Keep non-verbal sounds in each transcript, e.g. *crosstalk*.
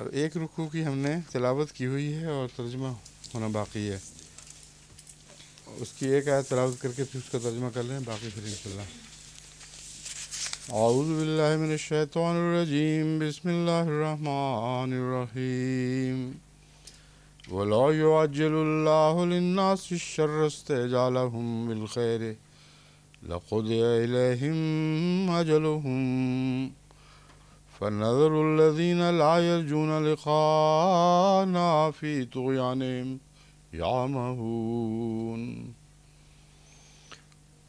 और एक रुकू की हमने तलावत की हुई है और तर्जमा होना बाकी है उसकी एक आयत तलावत करके फिर उसका तर्जमा कर लें बाकी फिर इनशाला अज़बिल्लिनशैतरजीम बसमीम वलाजल्लाशर्रस्तजालहम बिलखैर लखुद अलहम अजलहम फ़नज़र उल्लज़ीन नाफ़ी तो फ़ी तुयान यामहून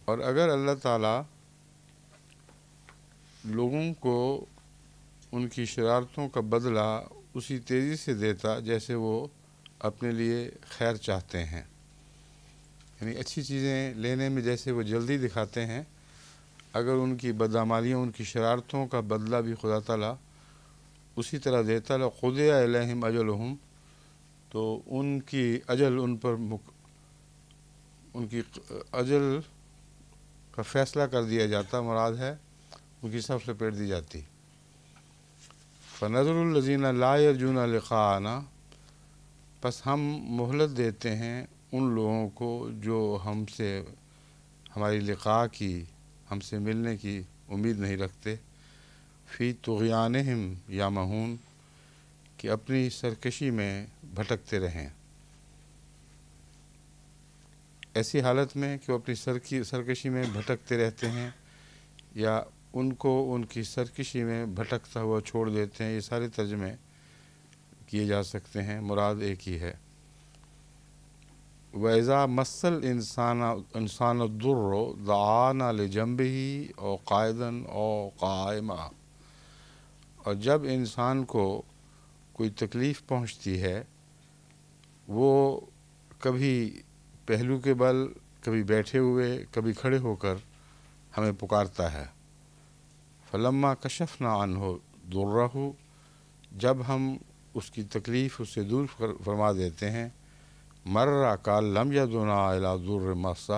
और अगर अल्लाह ताला लोगों को उनकी शरारतों का बदला उसी तेज़ी से देता जैसे वो अपने लिए खैर चाहते हैं यानी अच्छी चीज़ें लेने में जैसे वो जल्दी दिखाते हैं अगर उनकी बदामालियों उनकी शरारतों का बदला भी खुदा तला उसी तरह देता ला खुद अलहम अजल हम तो उनकी अजल उन पर मुक उनकी अजल का फ़ैसला कर दिया जाता मुराद है उनकी सब लपेट दी जाती फ़नज़रजीना लाजून लिखाना बस हम मोहलत देते हैं उन लोगों को जो हमसे हमारी लिखा की हमसे मिलने की उम्मीद नहीं रखते फ़ी तो हम या महून कि अपनी सरकशी में भटकते रहें ऐसी हालत में कि वो अपनी सरकी सरकशी में भटकते रहते हैं या उनको उनकी सरकशी में भटकता हुआ छोड़ देते हैं ये सारे तर्जमे किए जा सकते हैं मुराद एक ही है वैज़ा मसल इंसान इंसान दुर्र दाना जम्ब ही ओ कायदन और कायमा और जब इंसान को कोई तकलीफ़ पहुंचती है वो कभी पहलू के बल कभी बैठे हुए कभी खड़े होकर हमें पुकारता है फलम्मा कशफ ना अन हो दुर्रा जब हम उसकी तकलीफ़ उससे दूर फरमा देते हैं मर्रा का लम यदुना अलाजुर मस्सा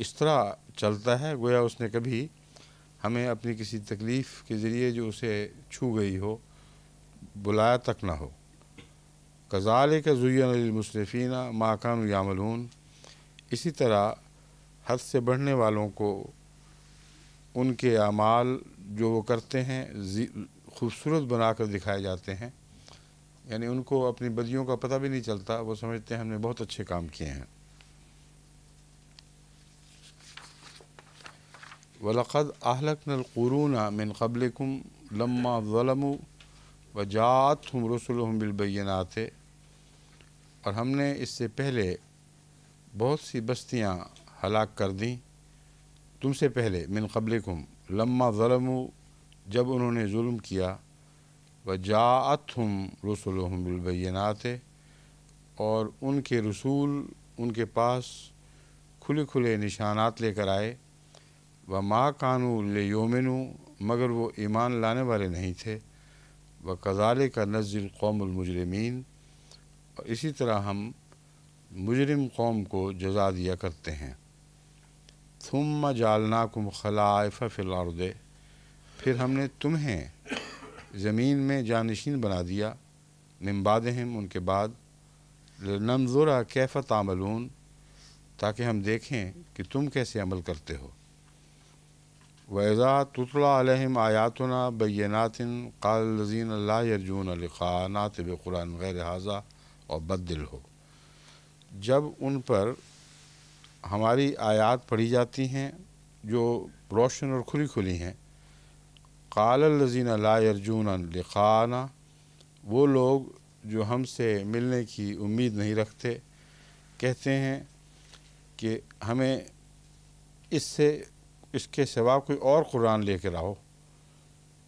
इस तरह चलता है गोया उसने कभी हमें अपनी किसी तकलीफ़ के ज़रिए जो उसे छू गई हो बुलाया तक ना हो कज़ाल के जुयनमसरफ़ीना माकान यामलून इसी तरह हद से बढ़ने वालों को उनके अमाल जो वो करते हैं खूबसूरत बनाकर दिखाए जाते हैं यानी उनको अपनी बदियों का पता भी नहीं चलता वो समझते हैं हमने बहुत अच्छे काम किए हैं वलक़द आहलकनलक़रून मिन कबलकुम लम्मा ज़लम व जात हम रसुलहम बिलबैनात और हमने इससे पहले बहुत सी बस्तियाँ हलाक कर दी तुमसे पहले मिन कबलकुम लम्मा ज़लम जब उन्होंने जुल्म किया व जात हम रसुल बिलबैनात और उनके रसूल उनके पास खुले खुले निशानात लेकर आए व माँ कानू ले योमिनु मगर वो ईमान लाने वाले नहीं थे व कज़ाले का नज़िल कौमलमजरमीन और इसी तरह हम मुजरम कौम को जजा दिया करते हैं थम जालना कुम खलाफ फिलदे फिर हमने तुम्हें ज़मीन में जानशीन बना दिया निम्बाद हम उनके बाद नमजोरा कैफत आमलून ताकि हम देखें कि तुम कैसे अमल करते हो वज़ा आलम आयातना बैनातिन कालजीन अल्लाजून नातब क़ुरान गैर हाजा और बददिल हो जब उन पर हमारी आयात पढ़ी जाती हैं जो रोशन और खुली खुली हैं कालजीन लाजून लिखाना वो लोग जो हमसे मिलने की उम्मीद नहीं रखते कहते हैं कि हमें इससे इसके सिवा कोई और कुरान ले कर आओ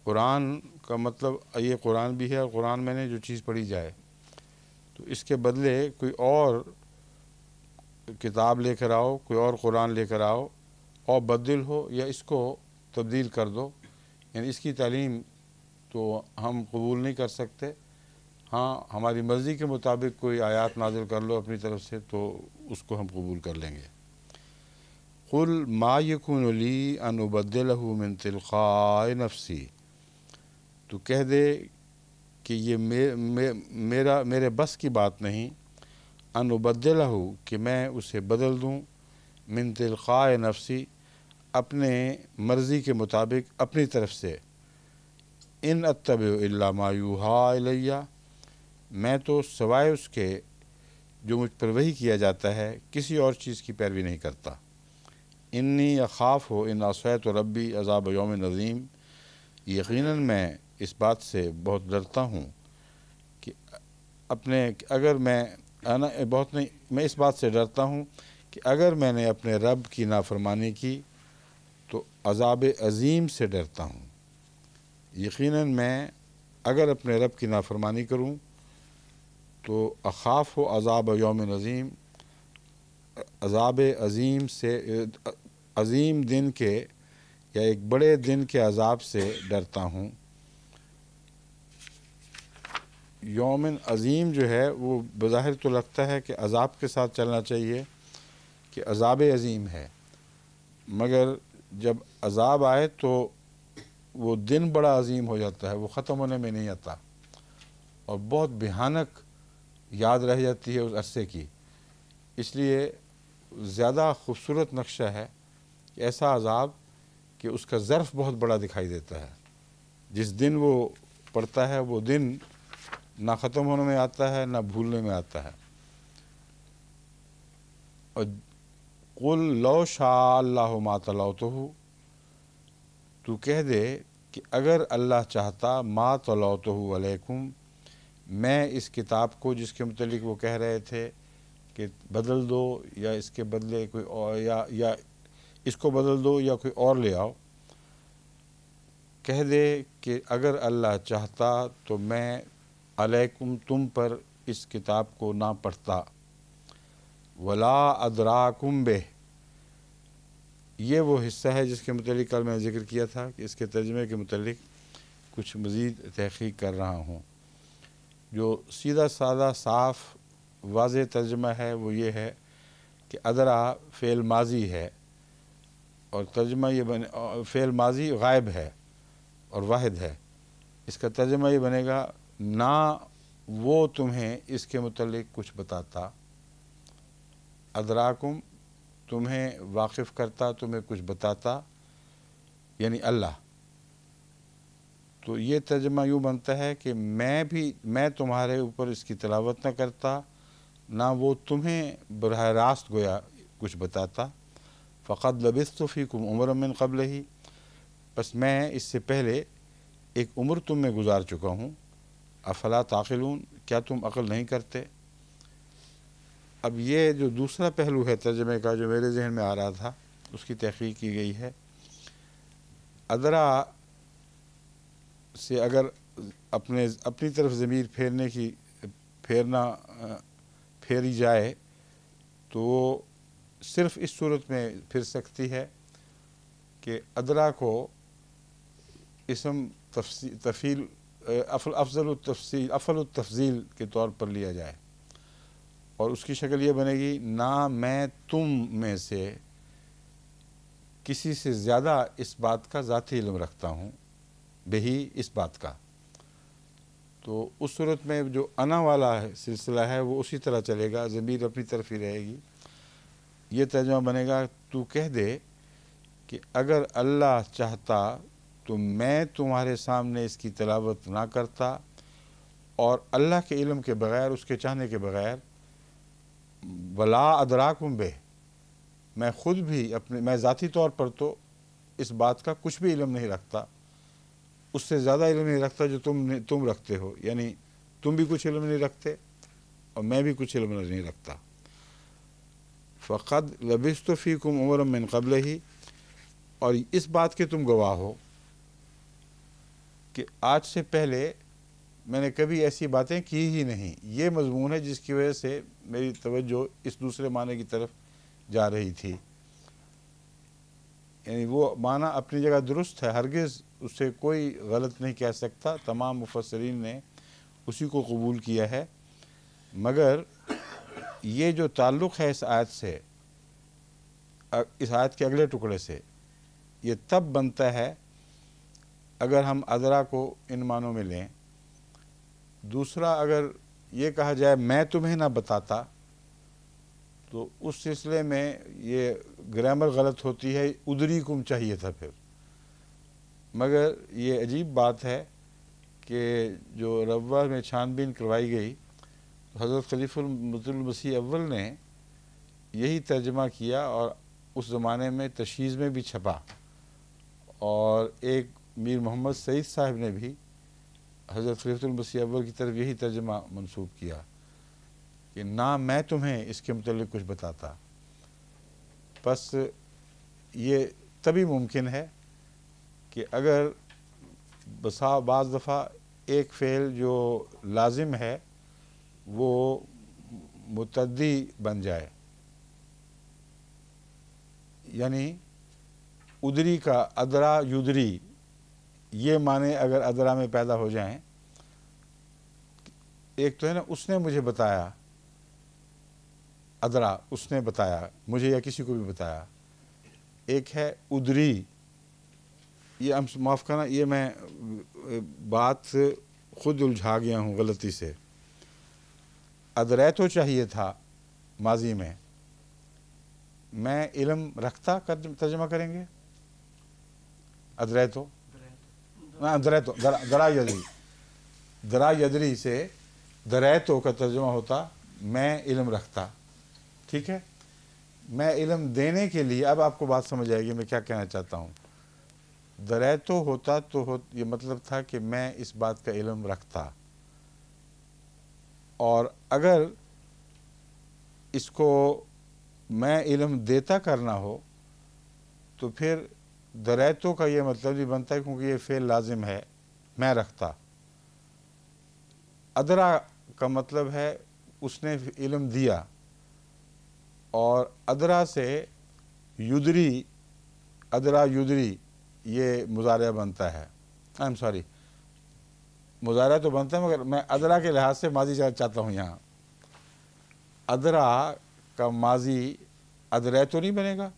कुरान का मतलब ये कुरान भी है और कुरान मैंने जो चीज़ पढ़ी जाए तो इसके बदले कोई और किताब लेकर आओ कोई और कुरान लेकर आओ और बदल हो या इसको तब्दील कर दो यानी इसकी तालीम तो हम कबूल नहीं कर सकते हाँ हमारी मर्ज़ी के मुताबिक कोई आयात नाजिल कर लो अपनी तरफ से तो उसको हम कबूल कर लेंगे कुल मा यकुनली मिन तिलखा नफसी तो कह दे कि ये मे, मे, मेरा मेरे बस की बात नहीं अनबदलहू कि मैं उसे बदल दूँ मिन तिलखा नफसी अपने मर्ज़ी के मुताबिक अपनी तरफ से इन अतब मायूहा मैं तो सवाए उसके जो मुझ पर वही किया जाता है किसी और चीज़ की पैरवी नहीं करता इन्नी अखाफ हो इन असैत रबी अजाब योम नज़ीम यकीन मैं इस बात से बहुत डरता हूँ कि अपने अगर मैं आना बहुत नहीं मैं इस बात से डरता हूँ कि अगर मैंने अपने रब की नाफरमानी की तो अजाब अज़ीम से डरता हूँ यकीन मैं अगर अपने रब की नाफरमानी करूँ तो अखाफ व अजाब योम नज़ीम अजाब अज़ीम से अज़ीम दिन के या एक बड़े दिन के अजाब से डरता हूँ योम अज़ीम जो है वो बज़ाहिर तो लगता है कि अजाब के साथ चलना चाहिए कि अजाब अज़ीम है मगर जब अजाब आए तो वो दिन बड़ा अजीम हो जाता है वो ख़त्म होने में नहीं आता और बहुत भयानक याद रह जाती है उस अरसे की इसलिए ज़्यादा खूबसूरत नक्शा है कि ऐसा अजाब कि उसका ज़र्फ़ बहुत बड़ा दिखाई देता है जिस दिन वो पड़ता है वो दिन ना ख़त्म होने में आता है ना भूलने में आता है और कुल लो शाह मातला तो तू कह दे कि अगर अल्लाह चाहता मा तलौतुम मैं इस किताब को जिसके मतलब वो कह रहे थे कि बदल दो या इसके बदले कोई और या या इसको बदल दो या कोई और ले आओ कह दे कि अगर अल्लाह चाहता तो मैं अलैकुम तुम पर इस किताब को ना पढ़ता वला अदरा कुम्बे ये वो हिस्सा है जिसके मतलब कल मैं जिक्र किया था कि इसके तर्जमे के मतलब कुछ मज़ीद तहकीक कर रहा हूँ जो सीधा सादा साफ वाज तर्जमा है वो ये है कि अदरा फ़ेल माजी है और तर्जमा ये बने फ़ेल माजी गायब है और वाहिद है इसका तर्जमा ये बनेगा ना वो तुम्हें इसके मतलब कुछ बताता अदराकुम तुम्हें वाकिफ़ करता तुम्हें कुछ बताता यानी अल्लाह तो ये तर्जमा यूँ बनता है कि मैं भी मैं तुम्हारे ऊपर इसकी तलावत न करता ना वो तुम्हें बरह रास्त गोया कुछ बताता फ़क़त लबिस्तफ़ी कुम उम्र अमिन कबल ही बस मैं इससे पहले एक उम्र तुम में गुजार चुका हूँ अफला ताखिलून क्या तुम अकल नहीं करते अब ये जो दूसरा पहलू है तर्जमे का जो मेरे जहन में आ रहा था उसकी तहकीक की गई है अदरा से अगर अपने अपनी तरफ ज़मीर फेरने की फेरना फेरी जाए तो वो सिर्फ़ इस सूरत में फिर सकती है कि अदरा को इसम तफील अफल अफजल तफसी अफल तफजील के तौर पर लिया जाए और उसकी शक्ल ये बनेगी ना मैं तुम में से किसी से ज़्यादा इस बात का ज़ाती इल्म रखता हूँ बेही इस बात का तो उस सूरत में जो अना वाला है सिलसिला है वो उसी तरह चलेगा ज़मीर अपनी तरफ ही रहेगी ये तर्जमा बनेगा तू कह दे कि अगर अल्लाह चाहता तो मैं तुम्हारे सामने इसकी तलावत ना करता और अल्लाह के इल्म के बग़ैर उसके चाहने के बग़ैर वला अदराक बे मैं ख़ुद भी अपने मैं ज़ाती तौर पर तो इस बात का कुछ भी इलम नहीं रखता उससे ज़्यादा इलम नहीं रखता जो तुम तुम रखते हो यानी तुम भी कुछ इलम नहीं रखते और मैं भी कुछ इलम नहीं रखता फ़क़द लबिस तो कुम उम्र मिन कबल ही और इस बात के तुम गवाह हो कि आज से पहले मैंने कभी ऐसी बातें की ही नहीं ये मजमून है जिसकी वजह से मेरी तवज्जो इस दूसरे माने की तरफ जा रही थी यानी वो माना अपनी जगह दुरुस्त है हरगिज़ उससे कोई गलत नहीं कह सकता तमाम मुफसरीन ने उसी को कबूल किया है मगर ये जो ताल्लुक़ है इस आयत से इस आयत के अगले टुकड़े से ये तब बनता है अगर हम अदरा को इन मानों में लें दूसरा अगर ये कहा जाए मैं तुम्हें ना बताता तो उस सिलसिले में ये ग्रामर गलत होती है उदरी कुम चाहिए था फिर मगर ये अजीब बात है कि जो रवा में छानबीन करवाई गई तो हज़रत खलीफुलमसी अव्वल ने यही तर्जमा किया और उस ज़माने में तशीज़ में भी छपा और एक मीर मोहम्मद सईद साहब ने भी हज़रत खलीफुलमसी अव्वल की तरफ यही तर्जमा मनसूब किया कि ना मैं तुम्हें इसके मतलब कुछ बताता बस ये तभी मुमकिन है कि अगर बसा बज़ दफ़ा एक फ़ेल जो लाजिम है वो मुतदी बन जाए यानी उदरी का अदरा युदरी ये माने अगर अदरा में पैदा हो जाएं एक तो है ना उसने मुझे बताया अदरा उसने बताया मुझे या किसी को भी बताया एक है उदरी ये हम माफ़ करना ये मैं बात खुद उलझा गया हूँ गलती से अदरै तो चाहिए था माजी में मैं इलम रखता कर, तर्जमा करेंगे अदरै तो हाँ, तो- दरा दरा, यदरी दरा यदरी से दरैतो का तर्जमा होता मैं इलम रखता ठीक है मैं इलम देने के लिए अब आपको बात समझ आएगी मैं क्या कहना चाहता हूँ दरैतो होता तो हो ये मतलब था कि मैं इस बात का इलम रखता और अगर इसको मैं इलम देता करना हो तो फिर दरैतों का ये मतलब भी बनता है क्योंकि ये फ़ेल लाजिम है मैं रखता अदरा का मतलब है उसने इलम दिया और अदरा से युदरी अदरा युदरी ये मुजारा बनता है आई एम सॉरी मुजारा तो बनता है मगर मैं अदरा के लिहाज से माजी जाना चाहता हूँ यहाँ अदरा का माजी अदरा तो नहीं बनेगा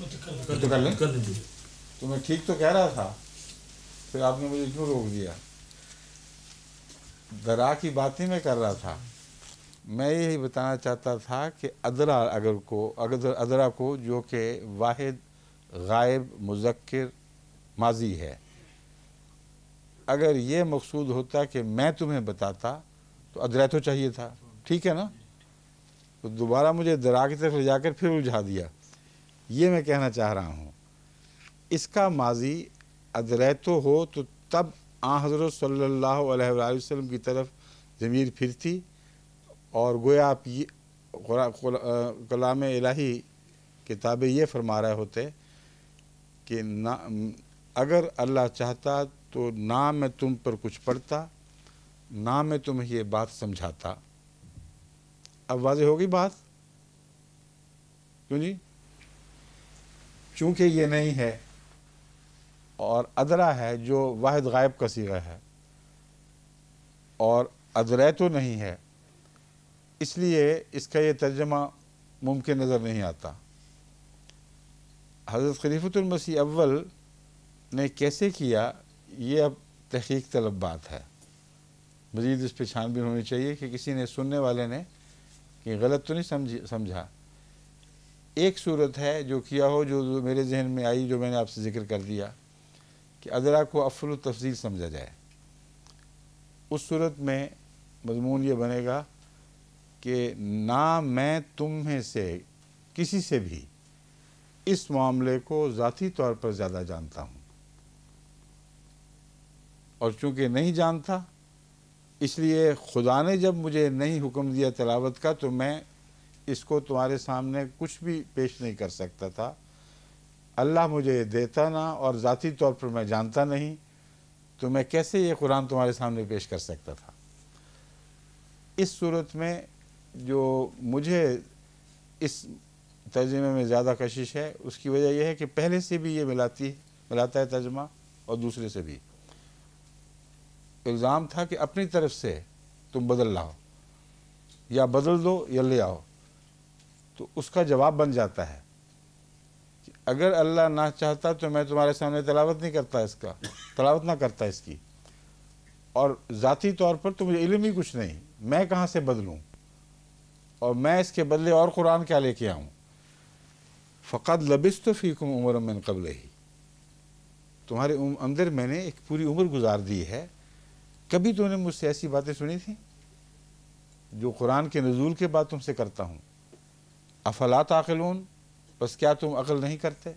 तो कर लें तो मैं ठीक तो कह रहा था फिर आपने मुझे क्यों रोक दिया दरा की बात ही मैं कर रहा था मैं यही बताना चाहता था कि अदरा अगर को अगर अदरा को जो कि वाहिद गायब मुजक्र माजी है अगर ये मकसूद होता कि मैं तुम्हें बताता तो अदरा तो चाहिए था ठीक है ना तो दोबारा मुझे दरा की तरफ ले जाकर फिर उलझा दिया ये मैं कहना चाह रहा हूँ इसका माजी अदरैतो हो तो तब आ हज़रत सल्ला वसम की तरफ ज़मीर फिरती और गोया आप ये कलाम इलाही किताबें ये फरमा रहे होते कि ना अगर अल्लाह चाहता तो ना मैं तुम पर कुछ पढ़ता ना मैं तुम्हें ये बात समझाता अब वाज होगी बात क्यों जी चूँकि ये नहीं है और अदरा है जो वाहिद गायब का सीगा है और अदरै तो नहीं है इसलिए इसका यह तर्जमा मुमकिन नज़र नहीं आता हज़रत खलीफतमसी अव्वल ने कैसे किया ये अब तहकीक तलब बात है मज़ीद इस पर छानबीन होनी चाहिए कि किसी ने सुनने वाले ने कि गलत तो नहीं समझी समझा एक सूरत है जो किया हो जो, जो मेरे जहन में आई जो मैंने आपसे जिक्र कर दिया कि अदरा को अफल तफजील समझा जाए उस सूरत में मजमून ये बनेगा कि ना मैं तुम्हें से किसी से भी इस मामले को ज़ाती तौर पर ज़्यादा जानता हूँ और चूँकि नहीं जानता इसलिए खुदा ने जब मुझे नहीं हुक्म दिया तलावत का तो मैं इसको तुम्हारे सामने कुछ भी पेश नहीं कर सकता था अल्लाह मुझे देता ना और ज़ाती तौर पर मैं जानता नहीं तो मैं कैसे ये कुरान तुम्हारे सामने पेश कर सकता था इस सूरत में जो मुझे इस तर्जमे में ज़्यादा कशिश है उसकी वजह यह है कि पहले से भी ये मिलाती मिलाता है तर्जमा और दूसरे से भी इल्ज़ाम था कि अपनी तरफ से तुम बदल लाओ या बदल दो या ले आओ तो उसका जवाब बन जाता है कि अगर अल्लाह ना चाहता तो मैं तुम्हारे सामने तलावत नहीं करता इसका तलावत ना करता इसकी और ज़ाती तौर पर तो मुझे इलम ही कुछ नहीं मैं कहाँ से बदलूँ और मैं इसके बदले और कुरान क्या लेके आऊँ फ़कत लबिस तो फ़ीकुम उम्र कबल ही तुम्हारे अंदर मैंने एक पूरी उम्र गुजार दी है कभी तुमने मुझसे ऐसी बातें सुनी थी जो कुरान के नज़ूल के बाद तुमसे करता हूँ अफला ताकिलून बस क्या तुम अकल नहीं करते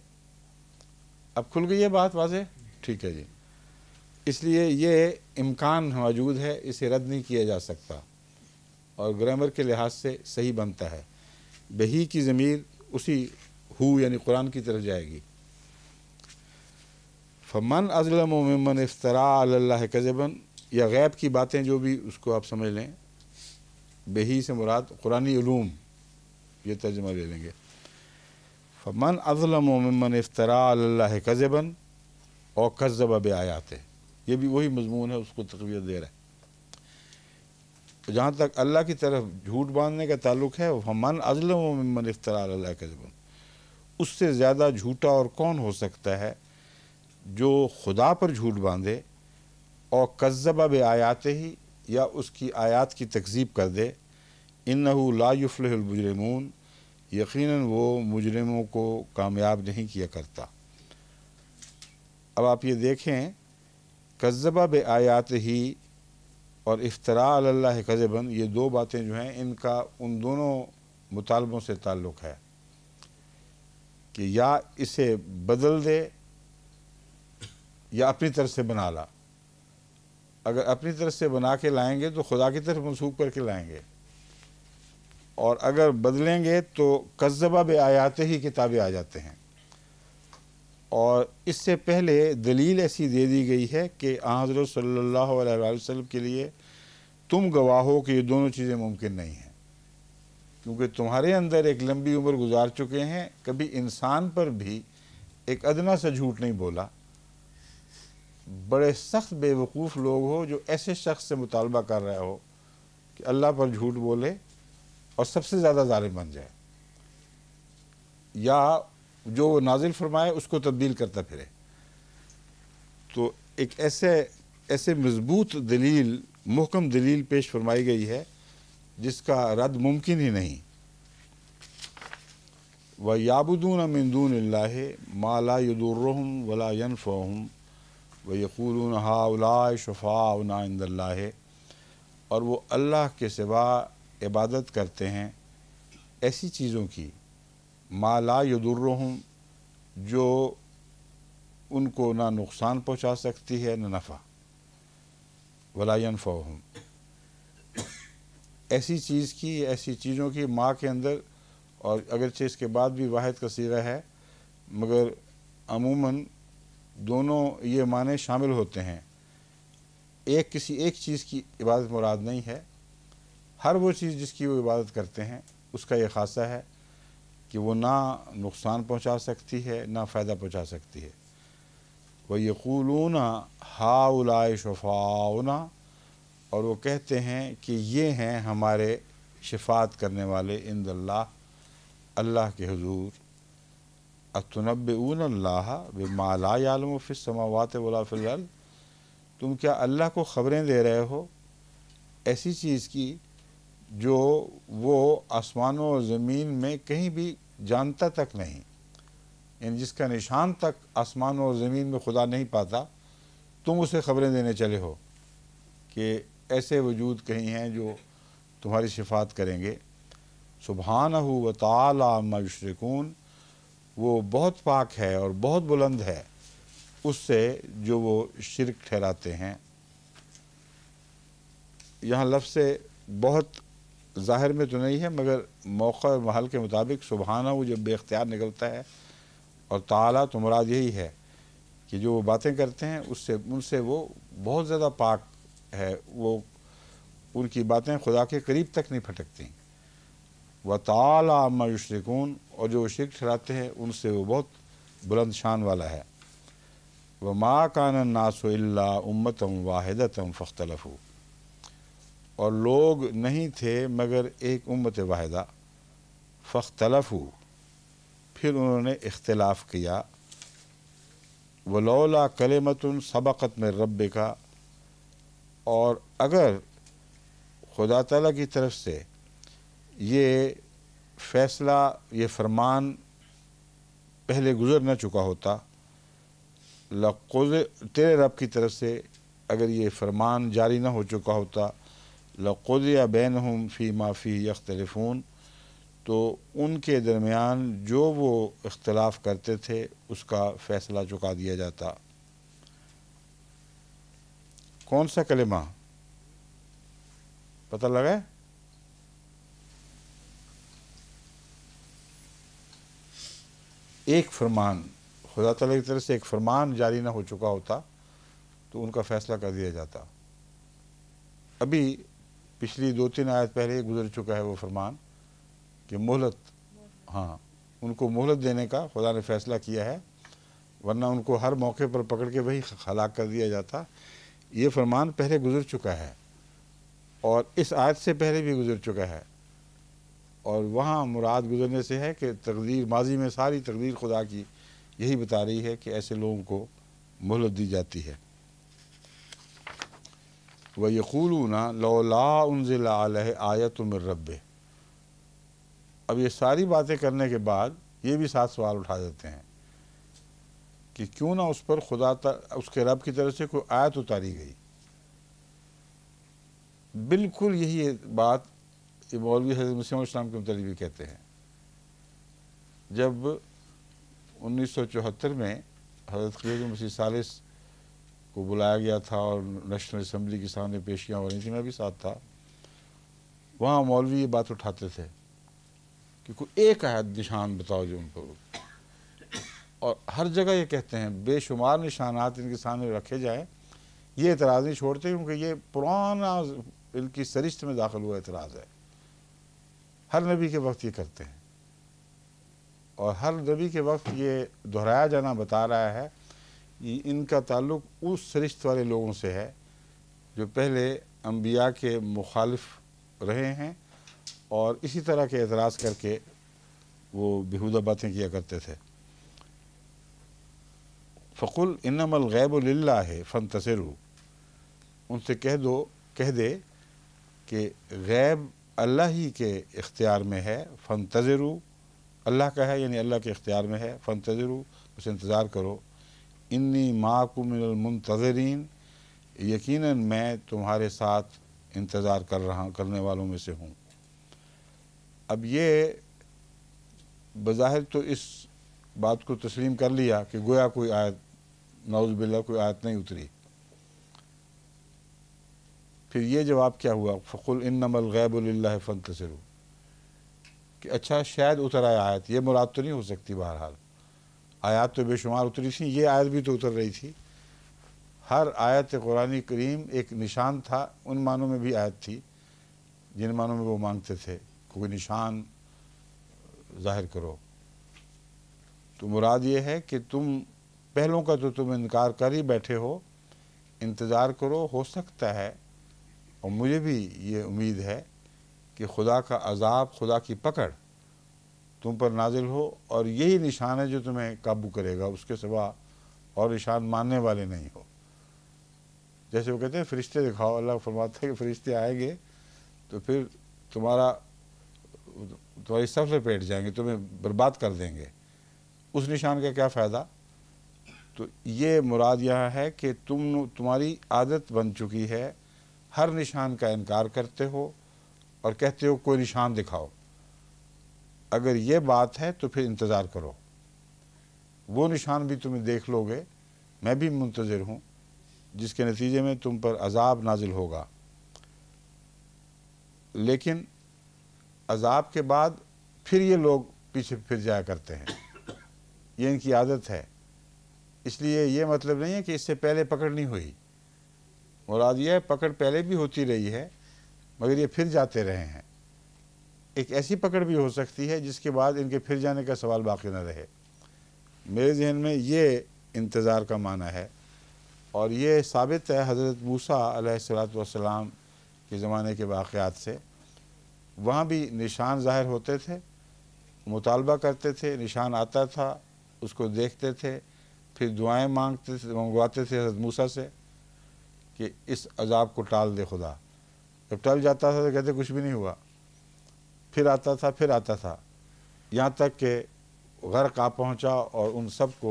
अब खुल गई है बात वाजे ठीक है जी इसलिए ये इम्कान मौजूद है इसे रद्द नहीं किया जा सकता और ग्रामर के लिहाज से सही बनता है बही की ज़मीर उसी हु यानी कुरान की तरफ जाएगी फमन अज़लम ममन इफ्तरा कजबन या गैब की बातें जो भी उसको आप समझ लें बही से मुराद कुरानी ूम ये तर्जमा ले लेंगे फ़मन अज़लम ममन अफ्तरा कज़बन और कज़ब अब आयात है ये भी वही मजमून है उसको तकबीत दे रहा है तो जहाँ तक अल्लाह की तरफ झूठ बांधने का ताल्लुक है फमन अजलम ममन अफ्तरा कज़बन उससे ज़्यादा झूठा और कौन हो सकता है जो खुदा पर झूठ बांधे और कज़ब अब आयात ही या उसकी आयात की तकजीब कर दे इन लायुफ़लमजरमून यकीनन वो मुजरमों को कामयाब नहीं किया करता अब आप ये देखें कज़बा ब आयात ही और इफ्तरा अल्लाह कज़बन ये दो बातें जो हैं इनका उन दोनों मुतालबों से ताल्लुक़ है कि या इसे बदल दे या अपनी तरफ से बना ला अगर अपनी तरफ से बना के लाएंगे तो खुदा की तरफ मनसूख करके लाएंगे और अगर बदलेंगे तो कज़बा बे आयात ही किताबें आ जाते हैं और इससे पहले दलील ऐसी दे दी गई है कि हज़रत सल्लल्लाहु अलैहि वसल्लम के लिए तुम गवाह हो कि ये दोनों चीज़ें मुमकिन नहीं हैं क्योंकि तुम्हारे अंदर एक लंबी उम्र गुजार चुके हैं कभी इंसान पर भी एक अदना सा झूठ नहीं बोला बड़े सख्त बेवकूफ़ लोग हो जो ऐसे शख्स से मुतालबा कर रहे हो कि अल्लाह पर झूठ बोले और सबसे ज़्यादा ालिम बन जाए या जो नाजिल फरमाए उसको तब्दील करता फिरे तो एक ऐसे ऐसे मजबूत दलील महकम दलील पेश फरमाई गई है जिसका रद्द मुमकिन ही नहीं व याबुदून मंदून माला यदुर्रहम वला यनफ़म व यकूल हाउला शफ़ा नाइंदल्ला और वो अल्लाह के सिवा इबादत करते हैं ऐसी चीज़ों की माला हूँ जो उनको ना नुकसान पहुंचा सकती है ना नफ़ा वलायन हूँ ऐसी चीज़ की ऐसी चीज़ों की माँ के अंदर और अगरचे इसके बाद भी वाद का सीरा है मगर अमूमन दोनों ये माने शामिल होते हैं एक किसी एक चीज़ की इबादत मुराद नहीं है हर वो चीज़ जिसकी वो इबादत करते हैं उसका ये खासा है कि वो ना नुकसान पहुंचा सकती है ना फ़ायदा पहुंचा सकती है वह यकूलून हाउला शफाउना और वो कहते हैं कि ये हैं हमारे शिफात करने वाले इंद अल्लाह अल्लाह के हजूर ऊन अल्लाह बेमाला आलम फ़िसमावत वला फ़िल तुम क्या अल्लाह को ख़बरें दे रहे हो ऐसी चीज़ की जो वो आसमानों और ज़मीन में कहीं भी जानता तक नहीं यानी जिसका निशान तक आसमानों और ज़मीन में खुदा नहीं पाता तुम उसे ख़बरें देने चले हो कि ऐसे वजूद कहीं हैं जो तुम्हारी शिफात करेंगे सुबहान हु व तलाशरकून वो बहुत पाक है और बहुत बुलंद है उससे जो वो शिरक ठहराते हैं यहाँ लफ्ज़ बहुत ज़ाहिर में तो नहीं है मगर मौक़ और महल के मुताबिक सुबहाना वो जब बेख्तियार निकलता है और ताला तो मुराद यही है कि जो वो बातें करते हैं उससे उनसे वो बहुत ज़्यादा पाक है वो उनकी बातें खुदा के करीब तक नहीं फटकती व ताला मशरकून और जो शिक ठहराते हैं उनसे वो बहुत बुलंद शान वाला है व माँ कान नासो उम्मतम वाहिदतम फ़ख्तलफ़ू और लोग नहीं थे मगर एक उम्मत वाहिदा फ़ख्तलफ हु फिर उन्होंने इख्तलाफ किया वलौला कलेमत सबक़त में रब का और अगर खुदा तला की तरफ से ये फ़ैसला ये फरमान पहले गुज़र न चुका होता लकुज तेरे रब की तरफ से अगर ये फरमान जारी न हो चुका होता लक़ुदिया बैन हम फ़ी माफ़ी यख्तलफून तो उनके दरमियान जो वो इख्तलाफ करते थे उसका फ़ैसला चुका दिया जाता कौन सा कलमा पता लगा एक फरमान खुदा तला की तरफ से एक फरमान जारी ना हो चुका होता तो उनका फ़ैसला कर दिया जाता अभी पिछली दो तीन आयत पहले गुजर चुका है वो फरमान कि मोहलत हाँ उनको मोहलत देने का खुदा ने फैसला किया है वरना उनको हर मौके पर पकड़ के वही हलाक कर दिया जाता ये फरमान पहले गुजर चुका है और इस आयत से पहले भी गुजर चुका है और वहाँ मुराद गुजरने से है कि तकदीर माजी में सारी तकदीर खुदा की यही बता रही है कि ऐसे लोगों को मोहलत दी जाती है व यकूलूना लौला उनजिला आयत रब अब ये सारी बातें करने के बाद ये भी साथ सवाल उठा देते हैं कि क्यों ना उस पर खुदा तर, उसके रब की तरफ से कोई आयत उतारी गई बिल्कुल यही बात मौलवी हजरत मुसीम के मतलब भी कहते हैं जब उन्नीस सौ चौहत्तर में हजरत मसीह सालिस को बुलाया गया था और नेशनल असम्बली के सामने पेशियाँ हो रही थी मैं भी साथ था वहाँ मौलवी ये बात उठाते थे कि कोई एक आया निशान बताओ जो उनको और हर जगह ये कहते हैं बेशुमार निशानात इनके सामने रखे जाएँ ये एतराज़ नहीं छोड़ते क्योंकि ये पुराना इनकी सरिश्त में दाखिल हुआ एतराज़ है हर नबी के वक्त ये करते हैं और हर नबी के वक्त ये दोहराया जाना बता रहा है इनका ताल्लुक उस सरिश्त वाले लोगों से है जो पहले अम्बिया के मुखालफ रहे हैं और इसी तरह के एतराज़ करके वो बेहूदा बातें किया करते थे फ़कुल इनमल गैबुल्ला है फ़न तसरू उनसे कह दो कह दे कि गैब अल्लाह ही के इख्तियार में है फ़न तजरू अल्लाह का है यानी अल्लाह के इख्तियार में है फ़न तजरू उसे इंतज़ार करो इन्नी माकुमिनल मुंतजरीन यकीनन मैं तुम्हारे साथ इंतज़ार कर रहा करने वालों में से हूँ अब ये बज़ाहिर तो इस बात को तस्लीम कर लिया कि गोया कोई आयत नौज बिल्ला कोई आयत नहीं उतरी फिर ये जवाब क्या हुआ फ़कुल इन नमल गैबुल्ला फ़न तसरु कि अच्छा शायद उतर आया आयत ये मुराद तो नहीं हो सकती बहरहाल आयत तो बेशुमार उतरी थी ये आयत भी तो उतर रही थी हर आयत कुरानी करीम एक निशान था उन मानों में भी आयत थी जिन मानों में वो मांगते थे कोई निशान जाहिर करो तो मुराद ये है कि तुम पहलों का तो तुम इनकार कर ही बैठे हो इंतज़ार करो हो सकता है और मुझे भी ये उम्मीद है कि खुदा का अजाब खुदा की पकड़ तुम पर नाजिल हो और यही निशान है जो तुम्हें काबू करेगा उसके सिवा और निशान मानने वाले नहीं हो जैसे वो कहते हैं फरिश्ते दिखाओ अल्लाह फरमाता है कि फरिश्ते आएंगे तो फिर तुम्हारा तुम्हारी सब पेट जाएंगे तुम्हें बर्बाद कर देंगे उस निशान का क्या फ़ायदा तो ये मुराद यह है कि तुम तुम्हारी आदत बन चुकी है हर निशान का इनकार करते हो और कहते हो कोई निशान दिखाओ अगर ये बात है तो फिर इंतज़ार करो वो निशान भी तुम्हें देख लोगे मैं भी मुंतज़र हूँ जिसके नतीजे में तुम पर अजाब नाजिल होगा लेकिन अजाब के बाद फिर ये लोग पीछे फिर जाया करते हैं ये इनकी आदत है इसलिए ये मतलब नहीं है कि इससे पहले पकड़ नहीं हुई मुराद यह पकड़ पहले भी होती रही है मगर ये फिर जाते रहे हैं एक ऐसी पकड़ भी हो सकती है जिसके बाद इनके फिर जाने का सवाल बाकी न रहे मेरे जहन में ये इंतज़ार का माना है और ये साबित है हज़रत मूसा सलाम के ज़माने के वाक़ात से वहाँ भी निशान ज़ाहिर होते थे मुतालबा करते थे निशान आता था उसको देखते थे फिर दुआएं मांगते थे मंगवाते थे हजरत मूसा से कि इस अजाब को टाल दे खुदा जब टल जाता था तो कहते कुछ भी नहीं हुआ फिर आता था फिर आता था यहाँ तक कि घर का पहुँचा और उन सब को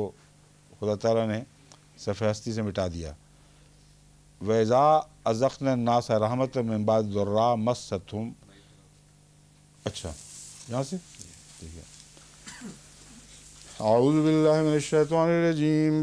खुदा तला ने सफ़हस्ती से मिटा दिया वैज़ा अजख्न नास रहमत मस्त मसतुम अच्छा यहाँ से ठीक है अउज़बिल्लिमिनशैतवानरजीम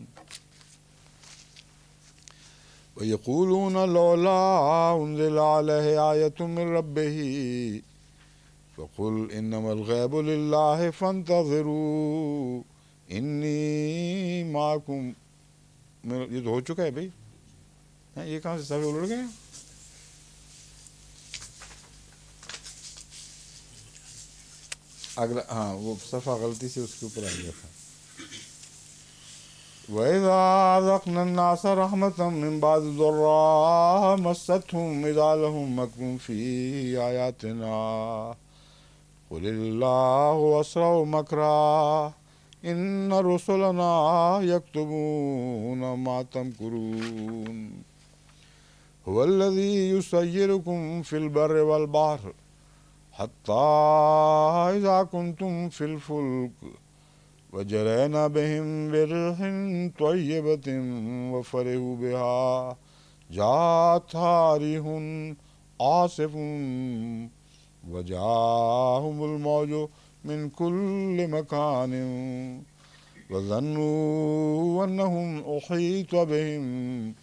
ويقولون لولا أنزل عليه آية من ربه فقل إنما الغيب لله فانتظروا إني معكم ये तो हो चुका है भाई हैं ये कहाँ से सभी उलट गए अगला हाँ वो सफ़ा गलती से उसके ऊपर आ गया था وإذا أذقنا الناس رحمة من بعد ضراء مستهم إذا لهم مكر في آياتنا قل الله أسرع مكرا إن رسلنا يكتبون ما تمكرون هو الذي يسيركم في البر والبحر حتى إذا كنتم في الفلك وجرينا بهم برح طيبة وفرحوا بها جاءتها ريح آصف وجاءهم الموج من كل مكان وظنوا أنهم أحيط بهم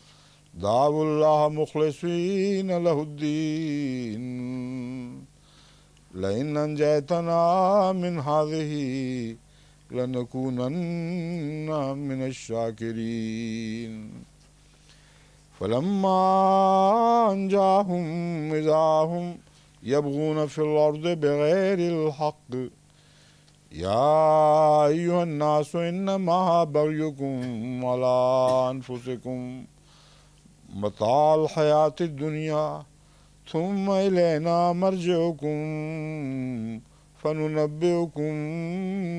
دعوا الله مخلصين له الدين لئن أنجيتنا من هذه لنكونن من الشاكرين فلما أنجاهم إذا هم يبغون في الأرض بغير الحق يا أيها الناس إنما بغيكم على أنفسكم متاع الحياة الدنيا ثم إلينا مرجعكم فننبئكم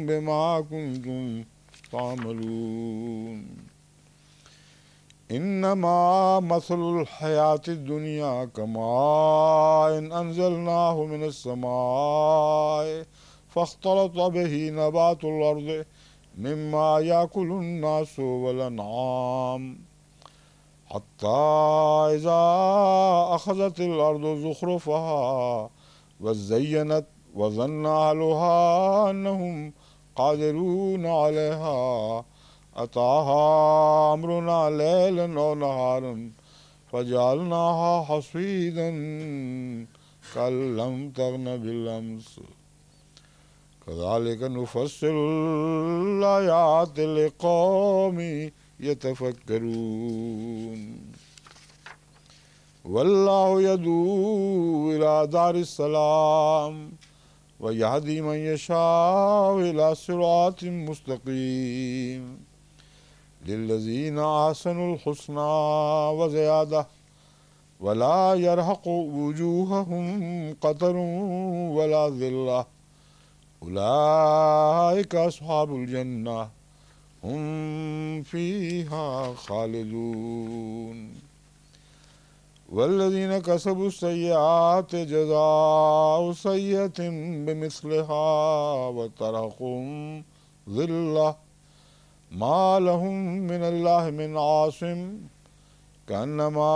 بما كنتم تعملون إنما مثل الحياة الدنيا كما إن أنزلناه من السماء فاختلط به نبات الأرض مما يأكل الناس والأنعام حتى إذا أخذت الأرض زخرفها وزينت वजन अलहानहुम कादरून अलहा अताहा अमरुना लैलन और नहारन फजालना हसीदन कलम तगन बिलम्स कदालिक नुफसलायात लिकौमी यतफक्करून वल्लाहु यदू इला दारिस्सलाम व यहदी मन यशात मुस्तकीम लिल्लजीन आसनलहसना व ज़्यादा वला यरहक वजूह कतर वला ज़िल्ला उलाबुलजन्ना हम फ़ी हाँ खालिदून वल्लदीन कसब सयात जजाओ सैतिन बमिसलहा व तरकुम ज़िल्ला मालहुम मिन अल्लाह मिन आसिम कन्नमा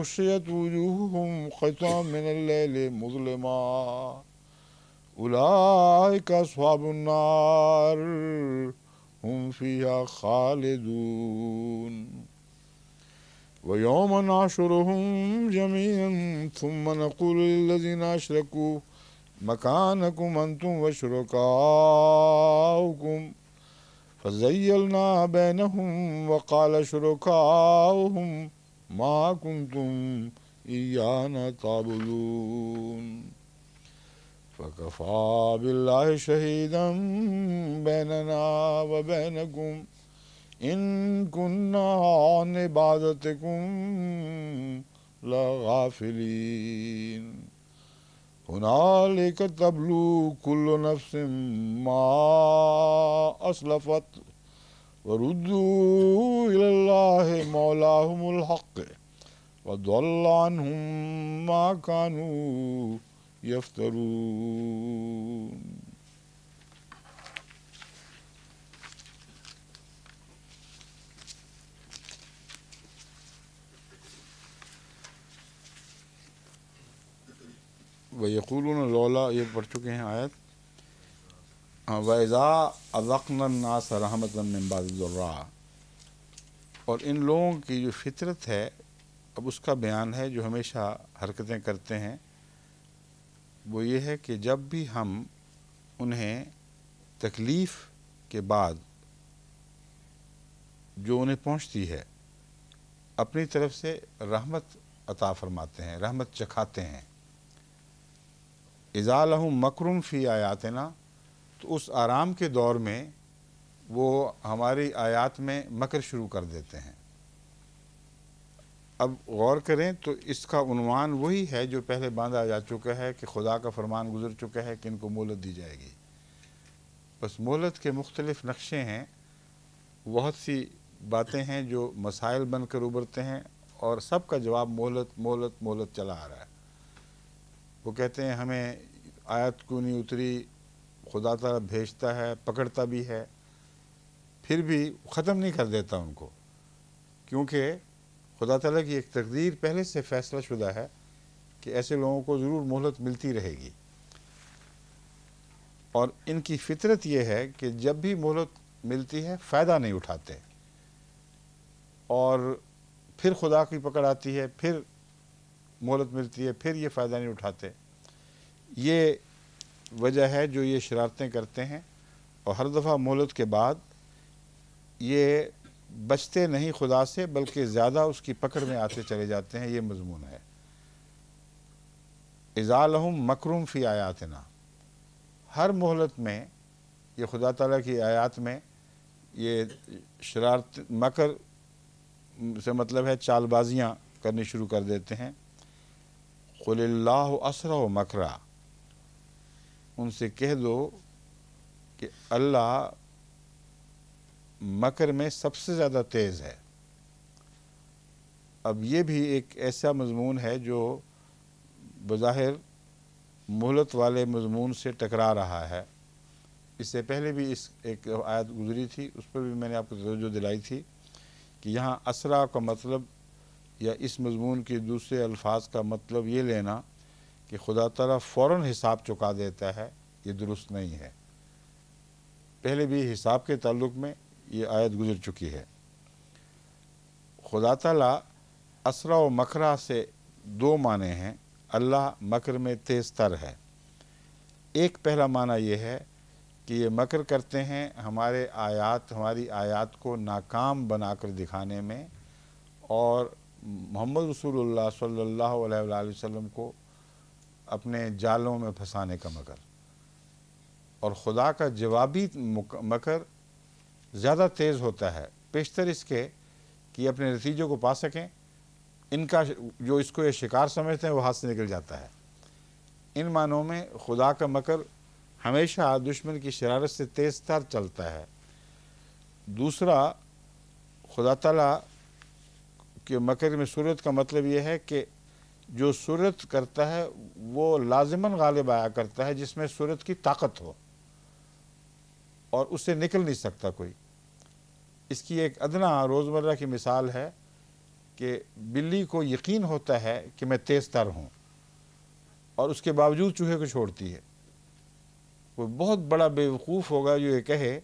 उशियत वजूहुम खिताम मिन अल्लैल मुज़लिमा उलाइक अस्वाबुन नार हम फिहा खालिदून ويوم نعشرهم جميعا ثم نقول للذين أشركوا مكانكم أنتم وشركاؤكم فزيلنا بينهم وقال شركاؤهم ما كنتم إيانا تعبدون فكفى بالله شهيدا بيننا وبينكم इन कुन्नान इबादत लगाफिलीन हुनालिक तबलू कुल्लु नफ्सिम मा असलफत वरुद्दू इल्लाह मौलाहुमुल हक़ वदल्लानहुम मा कानू यफ्तरून वयकूल लौला ये पढ़ चुके हैं आयत वज़ा अज़न नास रहमत बाज़ुर्रा और इन लोगों की जो फितरत है अब उसका बयान है जो हमेशा हरकतें करते हैं वो ये है कि जब भी हम उन्हें तकलीफ़ के बाद जो उन्हें पहुंचती है अपनी तरफ से रहमत अता फरमाते हैं रहमत चखाते हैं इज़ाल लहम मकरूम फ़ी आयातना तो उस आराम के दौर में वो हमारी आयात में मकर शुरू कर देते हैं अब गौर करें तो इसका उनवान वही है जो पहले बांधा जा चुका है कि खुदा का फरमान गुजर चुका है कि इनको मोहलत दी जाएगी बस मोहलत के मुख्तलिफ नक्शे हैं बहुत सी बातें हैं जो मसाइल बनकर उभरते हैं और सब का जवाब मोहलत मोहलत मोहलत चला आ रहा है वो कहते हैं हमें आयत क्यों नहीं उतरी खुदा तला भेजता है पकड़ता भी है फिर भी ख़त्म नहीं कर देता उनको क्योंकि खुदा तला की एक तकदीर पहले से फैसला शुदा है कि ऐसे लोगों को ज़रूर मोहलत मिलती रहेगी और इनकी फितरत यह है कि जब भी मोहलत मिलती है फ़ायदा नहीं उठाते और फिर खुदा की पकड़ आती है फिर मोहलत मिलती है फिर ये फ़ायदा नहीं उठाते ये वजह है जो ये शरारतें करते हैं और हर दफ़ा मोहलत के बाद ये बचते नहीं खुदा से बल्कि ज़्यादा उसकी पकड़ में आते चले जाते हैं ये मजमून है इज़ालहम मकरूम फ़ी आयातना हर मोहलत में ये खुदा तला की आयात में ये शरारत मकर से मतलब है चालबाजियाँ करनी शुरू कर देते हैं खुल्ला असर मकरा उनसे कह दो कि अल्लाह मकर में सबसे ज़्यादा तेज़ है अब ये भी एक ऐसा मजमून है जो बज़ाहिर मोहलत वाले मजमून से टकरा रहा है इससे पहले भी इस एक आयत गुजरी थी उस पर भी मैंने आपको तवज्जो दिलाई थी कि यहाँ असरा का मतलब या इस मजमून के दूसरे अल्फाज का मतलब ये लेना कि खुदा तला फ़ौर हिसाब चुका देता है ये दुरुस्त नहीं है पहले भी हिसाब के ताल्लुक में ये आयत गुजर चुकी है खुदा तला असरा व मकरा से दो माने हैं अल्लाह मकर में तेज़ तर है एक पहला माना यह है कि ये मकर करते हैं हमारे आयात हमारी आयात को नाकाम बनाकर दिखाने में और मोहम्मद रसूल सल्ला वसम को अपने जालों में फंसाने का मकर और खुदा का जवाबी मकर ज़्यादा तेज़ होता है पेशतर इसके कि अपने नतीजों को पा सकें इनका जो इसको ये शिकार समझते हैं वो हाथ से निकल जाता है इन मानों में खुदा का मकर हमेशा दुश्मन की शरारत से तेज़ तर चलता है दूसरा खुदा तला के मकर में सूरत का मतलब यह है कि जो सूरत करता है वो लाजमन गालिब आया करता है जिसमें सूरत की ताकत हो और उससे निकल नहीं सकता कोई इसकी एक अदना रोज़मर्रा की मिसाल है कि बिल्ली को यकीन होता है कि मैं तेज़ तर हूँ और उसके बावजूद चूहे को छोड़ती है वो बहुत बड़ा बेवकूफ़ होगा जो ये कहे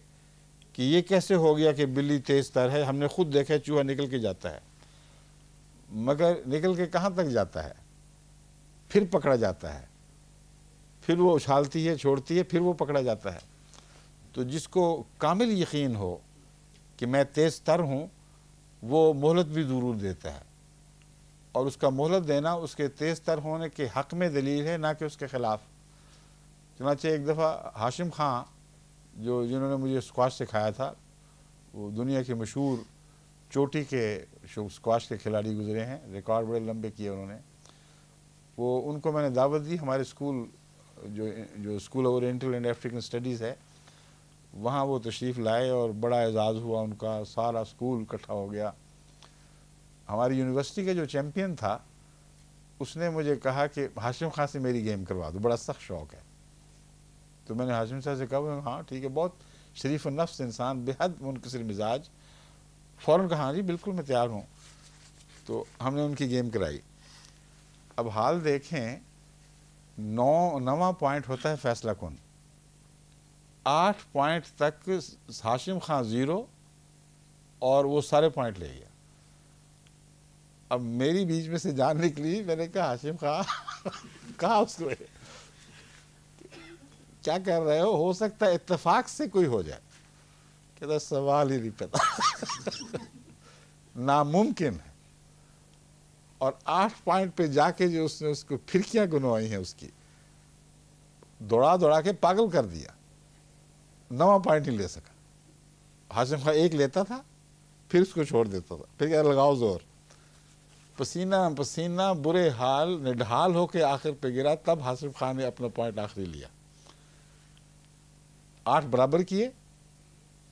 कि ये कैसे हो गया कि बिल्ली तेज़ तर है हमने खुद देखा है चूहा निकल के जाता है मगर निकल के कहाँ तक जाता है फिर पकड़ा जाता है फिर वो उछालती है छोड़ती है फिर वो पकड़ा जाता है तो जिसको कामिल यकीन हो कि मैं तेज़ तर हूँ वो मोहलत भी ज़रूर देता है और उसका मोहलत देना उसके तेज़ तर होने के हक़ में दलील है ना कि उसके ख़िलाफ़ चुनाचे एक दफ़ा हाशिम खां जो जिन्होंने मुझे स्क्वाश सिखाया था वो दुनिया के मशहूर चोटी के स्क्वाश के खिलाड़ी गुजरे हैं रिकॉर्ड बड़े लंबे किए उन्होंने वो उनको मैंने दावत दी हमारे स्कूल जो जो school oriental and African studies है वहाँ वो तशरीफ़ लाए और बड़ा एजाज़ हुआ उनका सारा स्कूल इकट्ठा हो गया हमारी यूनिवर्सिटी का जो चैम्पियन था उसने मुझे कहा कि हाशिम खां से मेरी गेम करवा दो बड़ा सख्त शौक़ है तो मैंने हाशिम शाह से कहा हाँ ठीक है बहुत शरीफ नफ्स इंसान बेहद मुनकसर मिजाज फ़ौरन कहा हाँ जी बिल्कुल मैं तैयार हूँ तो हमने उनकी गेम कराई अब हाल देखें नौ नवा पॉइंट होता है फैसला कौन आठ पॉइंट तक हाशिम खां ज़ीरो और वो सारे पॉइंट ले गया अब मेरी बीच में से जान निकली मैंने कहा हाशिम खां कहा उसको क्या कर रहे हो हो सकता है इत्तेफाक से कोई हो जाए कहता सवाल ही नहीं पता नामुमकिन है और आठ पॉइंट पे जाके जो उसने उसको फिरकियां गुनवाई हैं उसकी दौड़ा दौड़ा के पागल कर दिया नवा पॉइंट ही ले सका हाशिम खा एक लेता था फिर उसको छोड़ देता था फिर क्या लगाओ जोर पसीना पसीना बुरे हाल निढाल होके आखिर पे गिरा तब हाशिम खान ने अपना पॉइंट आखिरी लिया आठ बराबर किए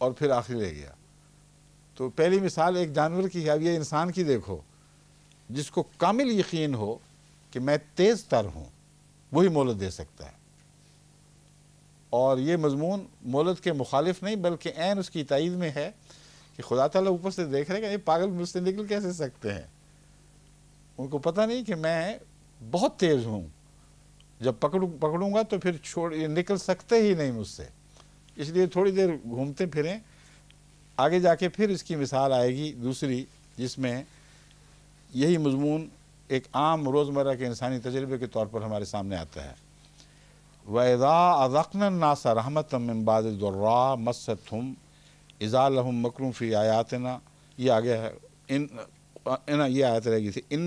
और फिर आखिरी रह गया तो पहली मिसाल एक जानवर की है अब ये इंसान की देखो जिसको कामिल यकीन हो कि मैं तेज़ तर हूँ वही मोहलत दे सकता है और ये मजमून मोहलत के मुखालिफ नहीं बल्कि एन उसकी तइद में है कि खुदा तला ऊपर से देख रहे हैं ये पागल मुझसे निकल कैसे सकते हैं उनको पता नहीं कि मैं बहुत तेज़ हूँ जब पकड़ू पकड़ूंगा तो फिर छोड़ निकल सकते ही नहीं मुझसे इसलिए थोड़ी देर घूमते फिरें आगे जाके फिर इसकी मिसाल आएगी दूसरी जिसमें यही मजमून एक आम रोज़मर्रा के इंसानी तजर्बे के तौर पर हमारे सामने आता है वैदा अज़क़न नासा रहमत बादर्रा मस्त हम इज़ा लहम मकरूम फ़ी आयातना ये आ गया है इन ना ये आयत रह गई थी इन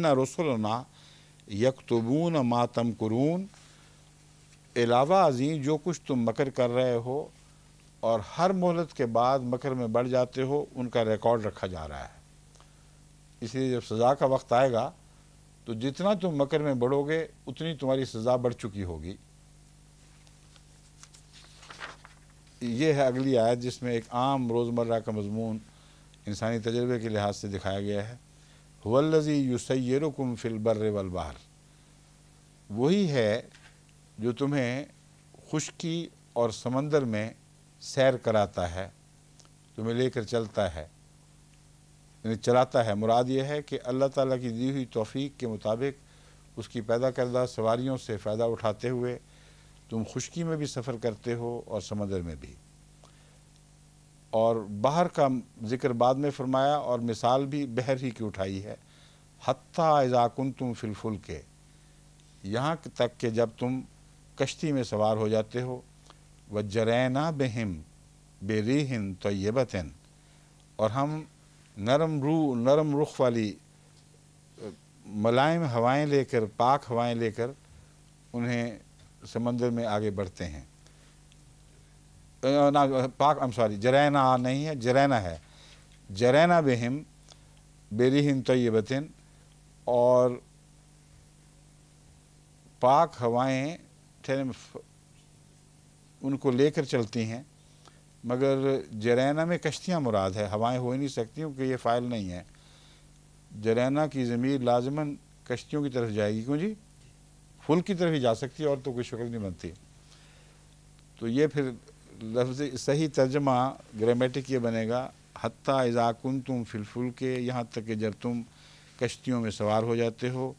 ना यकतबून मातम करून अलावा अजीम जो कुछ तुम मकर कर रहे हो और हर मोहलत के बाद मकर में बढ़ जाते हो उनका रिकॉर्ड रखा जा रहा है इसलिए जब सज़ा का वक्त आएगा तो जितना तुम मकर में बढ़ोगे उतनी तुम्हारी सज़ा बढ़ चुकी होगी ये है अगली आयत जिसमें एक आम रोज़मर्रा का मजमून इंसानी तजर्बे के लिहाज से दिखाया गया है वल्लजी युसैरकुम फिलबर वलबहर वही है जो तुम्हें खुशकी और समंदर में सैर कराता है तुम्हें लेकर चलता है यानी चलाता है मुराद यह है कि अल्लाह ताला की दी हुई तोफ़ी के मुताबिक उसकी पैदा करदा सवारियों से फ़ायदा उठाते हुए तुम खुशकी में भी सफ़र करते हो और समंदर में भी और बाहर का ज़िक्र बाद में फरमाया और मिसाल भी बहर ही की उठाई है हती तुम फिलफुल के यहाँ तक के जब तुम कश्ती में सवार हो जाते हो व जरैना बहम बेरीहन तयबतन और हम नरम रू नरम रुख वाली मलायम हवाएं लेकर पाक हवाएं लेकर उन्हें समंदर में आगे बढ़ते हैं ना पाक आई सॉरी जरैना नहीं है जरैना है जरैना बेहम बेरीहन तयबतिन और पाक हवाएं उनको लेकर चलती हैं मगर जरैना में कश्तियाँ मुराद है हवाएं हो ही नहीं सकती क्योंकि ये फ़ाइल नहीं है जरैना की ज़मीर लाजमन कश्तियों की तरफ जाएगी क्यों जी फुल की तरफ ही जा सकती है और तो कोई शक्ल नहीं बनती तो ये फिर लफ्ज़ सही तर्जमा ग्रामेटिक ये बनेगा हत्ता इज़ाकुन तुम फिलफुल के यहाँ तक कि जब तुम कश्तियों में सवार हो जाते हो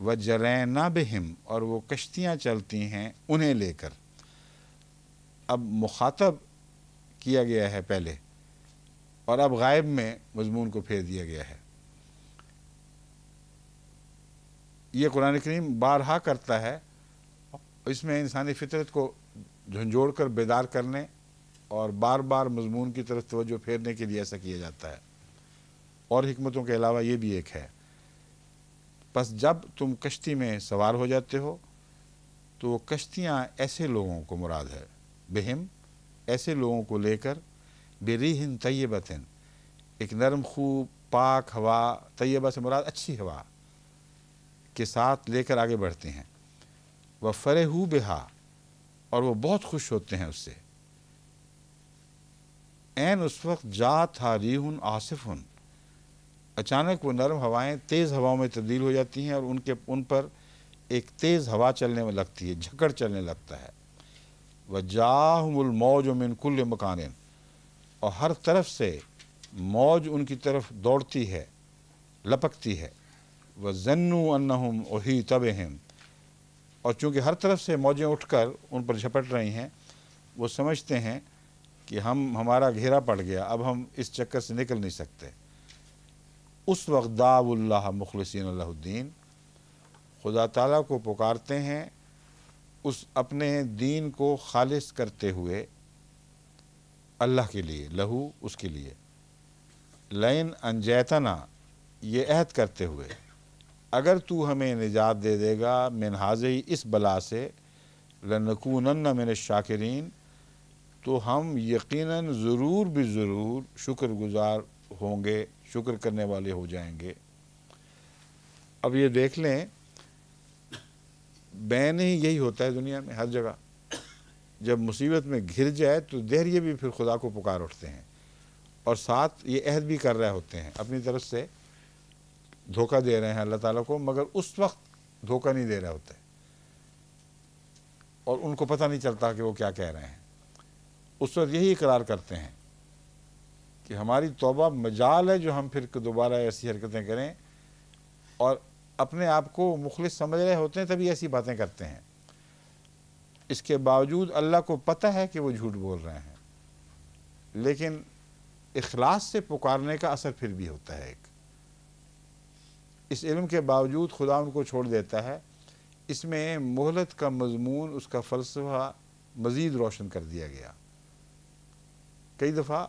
व जरैना बहम और वो कश्तियाँ चलती हैं उन्हें लेकर अब मुखातब किया गया है पहले और अब गायब में मजमून को फेर दिया गया है ये कुरान करीम बारहा करता है इसमें इंसानी फितरत को झंझोड़ कर बेदार करने और बार बार मजमून की तरफ तोज्जो फेरने के लिए ऐसा किया जाता है और हमतों के अलावा ये भी एक है बस जब तुम कश्ती में सवार हो जाते हो तो वो कश्तियाँ ऐसे लोगों को मुराद है बहम ऐसे लोगों को लेकर बेरीहन तयब एक नरम खूब पाक हवा तयबा से मुराद अच्छी हवा के साथ लेकर आगे बढ़ते हैं वह फरे हु बेहा और वह बहुत खुश होते हैं उससे एन उस वक्त जा था रीहन आसिफुन अचानक वो नरम हवाएं तेज़ हवाओं में तब्दील हो जाती हैं और उनके उन पर एक तेज़ हवा चलने में लगती है झकड़ चलने लगता है वजाहमौज कुल मकान और हर तरफ से मौज उनकी तरफ दौड़ती है लपकती है व जन्नू अन्नहुम ओही तब हम और चूँकि हर तरफ से मौजें उठकर उन पर झपट रही हैं वो समझते हैं कि हम हमारा घेरा पड़ गया अब हम इस चक्कर से निकल नहीं सकते उस वक्त दाउल्ला मुखलसिन खुदा ताला को पुकारते हैं उस अपने दीन को खालिश करते हुए अल्लाह के लिए लहू उसके लिए लैन अनजैतना ये अहद करते हुए अगर तू हमें निजात दे देगा मिन हाजी इस बला से लनकून मेरे शाकिरीन तो हम यकीनन ज़रूर भी ज़रूर शुक्रगुजार होंगे शुक्र करने वाले हो जाएंगे अब ये देख लें बैन ही यही होता है दुनिया में हर जगह जब मुसीबत में घिर जाए तो दहरिए भी फिर खुदा को पुकार उठते हैं और साथ ये अहद भी कर रहे होते हैं अपनी तरफ से धोखा दे रहे हैं अल्लाह ताला को मगर उस वक्त धोखा नहीं दे रहे होते और उनको पता नहीं चलता कि वो क्या कह रहे हैं उस वक्त यही इकरार करते हैं कि हमारी तोबा मजाल है जो हम फिर दोबारा ऐसी हरकतें करें और अपने आप को मुखलिस समझ रहे होते हैं तभी ऐसी बातें करते हैं इसके बावजूद अल्लाह को पता है कि वो झूठ बोल रहे हैं लेकिन इखलास से पुकारने का असर फिर भी होता है एक इस इल्म के बावजूद खुदा उनको छोड़ देता है इसमें मोहलत का मजमून उसका फ़लसफ़ा मज़ीद रोशन कर दिया गया कई दफ़ा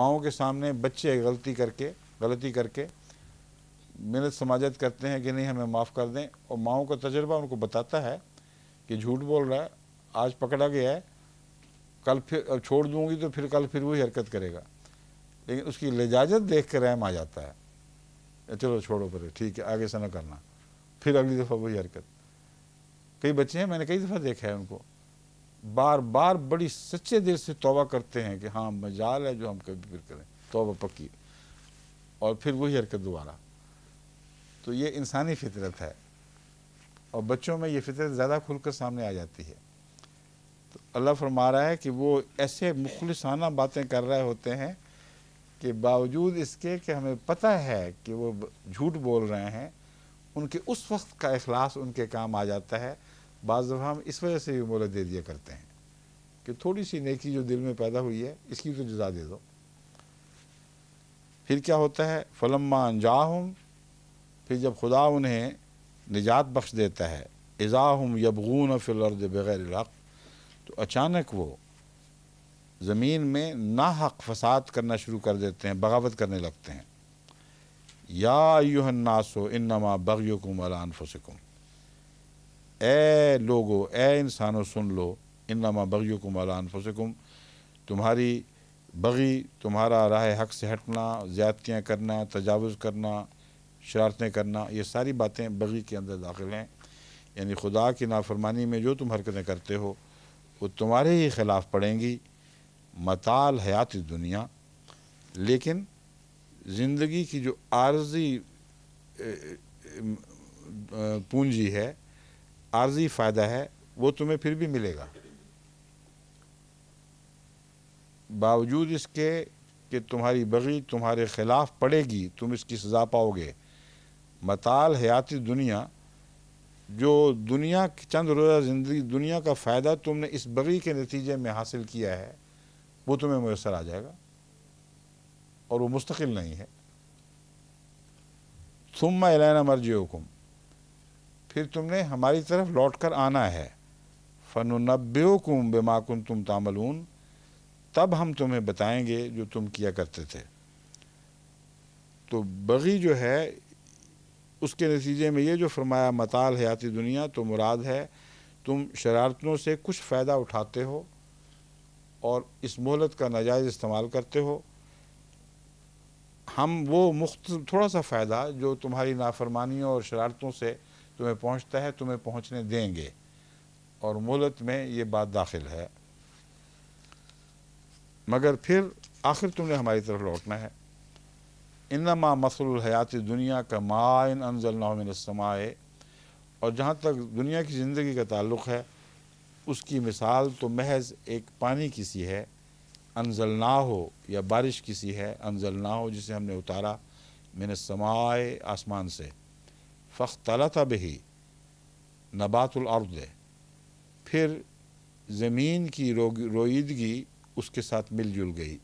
माओ के सामने बच्चे गलती करके गलती करके मेहनत समाजत करते हैं कि नहीं हमें माफ़ कर दें और माओ का तजर्बा उनको बताता है कि झूठ बोल रहा है आज पकड़ा गया है कल फिर अब छोड़ दूंगी तो फिर कल फिर वही हरकत करेगा लेकिन उसकी लिजाजत देख कर रहम आ जाता है चलो छोड़ो पर ठीक है आगे से ना करना फिर अगली दफ़ा वही हरकत कई बच्चे हैं मैंने कई दफ़ा देखा है उनको बार बार बड़ी सच्चे दिल से तोबा करते हैं कि हाँ मजाल है जो हम कभी फिर करें तोबा पक्की और फिर वही हरकत दोबारा तो ये इंसानी फितरत है और बच्चों में ये फितरत ज़्यादा खुल कर सामने आ जाती है तो अल्लाह फरमा रहा है कि वो ऐसे मुखलसाना बातें कर रहे होते हैं कि बावजूद इसके कि हमें पता है कि वो झूठ बोल रहे हैं उनके उस वक्त का अखलास उनके काम आ जाता है बाज़ हम इस वजह से भी मोल दे दिया करते हैं कि थोड़ी सी नेकी जो दिल में पैदा हुई है इसकी तो जुदा दे दो फिर क्या होता है फलम्मा हूँ फिर जब खुदा उन्हें निजात बख्श देता है इज़ाहम यबगून फ़िलर्द बग़ैर तो अचानक वो ज़मीन में ना हक फसाद करना शुरू कर देते हैं बगावत करने लगते हैं या इन नमा बग़युकुम अलानफसकुम ए लोगो ए इंसानों सुन लो इन्नमा बग़युकुम अलानफसकुम तुम्हारी बगी तुम्हारा राह हक से हटना ज़्यादतियाँ करना तजावज़ करना शरारतें करना ये सारी बातें बगी के अंदर दाखिल हैं यानी खुदा की नाफरमानी में जो तुम हरकतें करते हो वो तुम्हारे ही ख़िलाफ़ पड़ेंगी मताल हयात दुनिया लेकिन ज़िंदगी की जो आर्जी पूंजी है आर्जी फ़ायदा है वो तुम्हें फिर भी मिलेगा बावजूद इसके कि तुम्हारी बगी तुम्हारे ख़िलाफ़ पड़ेगी तुम इसकी सज़ा पाओगे मताल हयाती दुनिया जो दुनिया की चंद रोज़ा ज़िंदगी दुनिया का फ़ायदा तुमने इस बगी के नतीजे में हासिल किया है वो तुम्हें मैसर आ जाएगा और वो मुस्तकिल नहीं है सुम एलाना मर्जी हुकुम फिर तुमने हमारी तरफ लौट कर आना है फ़न बे बेमाकुन तुम तामलून तब हम तुम्हें बताएंगे जो तुम किया करते थे तो बगी जो है उसके नतीजे में ये जो फरमाया मताल हयाती दुनिया तो मुराद है तुम शरारतों से कुछ फ़ायदा उठाते हो और इस मोहलत का नाजायज़ इस्तेमाल करते हो हम वो मुख्त थोड़ा सा फ़ायदा जो तुम्हारी नाफरमानियों और शरारतों से तुम्हें पहुंचता है तुम्हें पहुंचने देंगे और मोहलत में ये बात दाखिल है मगर फिर आखिर तुमने हमारी तरफ लौटना है इनमा मसलहयात दुनिया का माइन समाए और जहाँ तक दुनिया की ज़िंदगी का ताल्लुक़ है उसकी मिसाल तो महज एक पानी की सी है ना हो या बारिश की सी है ना हो जिसे हमने उतारा मैंने समाए आसमान से फ़ख तला था बही अर्द फिर ज़मीन की रोईदगी उसके साथ मिलजुल गई